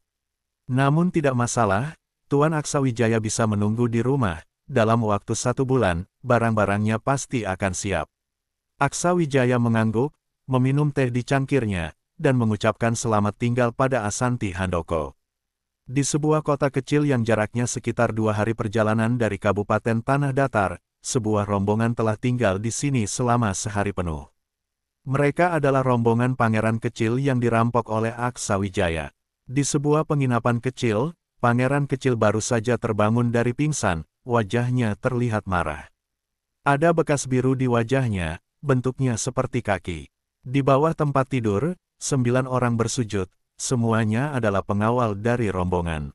Namun tidak masalah, Tuan Aksawijaya bisa menunggu di rumah, dalam waktu satu bulan, barang-barangnya pasti akan siap. Aksawijaya mengangguk, meminum teh di cangkirnya, dan mengucapkan selamat tinggal pada Asanti Handoko. Di sebuah kota kecil yang jaraknya sekitar dua hari perjalanan dari Kabupaten Tanah Datar, sebuah rombongan telah tinggal di sini selama sehari penuh. Mereka adalah rombongan pangeran kecil yang dirampok oleh Aksa Wijaya. Di sebuah penginapan kecil, pangeran kecil baru saja terbangun dari pingsan, wajahnya terlihat marah. Ada bekas biru di wajahnya, bentuknya seperti kaki. Di bawah tempat tidur, sembilan orang bersujud, semuanya adalah pengawal dari rombongan.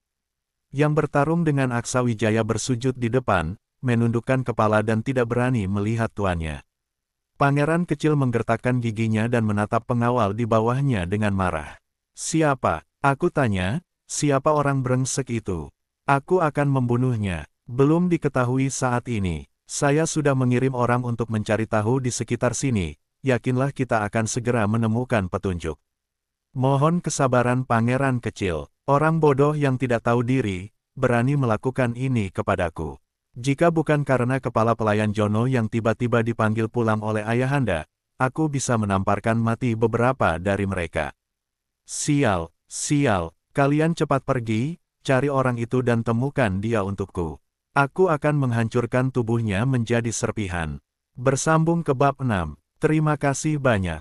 Yang bertarung dengan Aksa Wijaya bersujud di depan, menundukkan kepala dan tidak berani melihat tuannya. Pangeran kecil menggertakkan giginya dan menatap pengawal di bawahnya dengan marah. Siapa? Aku tanya, siapa orang brengsek itu? Aku akan membunuhnya. Belum diketahui saat ini. Saya sudah mengirim orang untuk mencari tahu di sekitar sini, yakinlah kita akan segera menemukan petunjuk. Mohon kesabaran pangeran kecil, orang bodoh yang tidak tahu diri, berani melakukan ini kepadaku. Jika bukan karena kepala pelayan Jono yang tiba-tiba dipanggil pulang oleh ayahanda, aku bisa menamparkan mati beberapa dari mereka. Sial, sial, kalian cepat pergi, cari orang itu dan temukan dia untukku. Aku akan menghancurkan tubuhnya menjadi serpihan. Bersambung ke bab 6. Terima kasih banyak.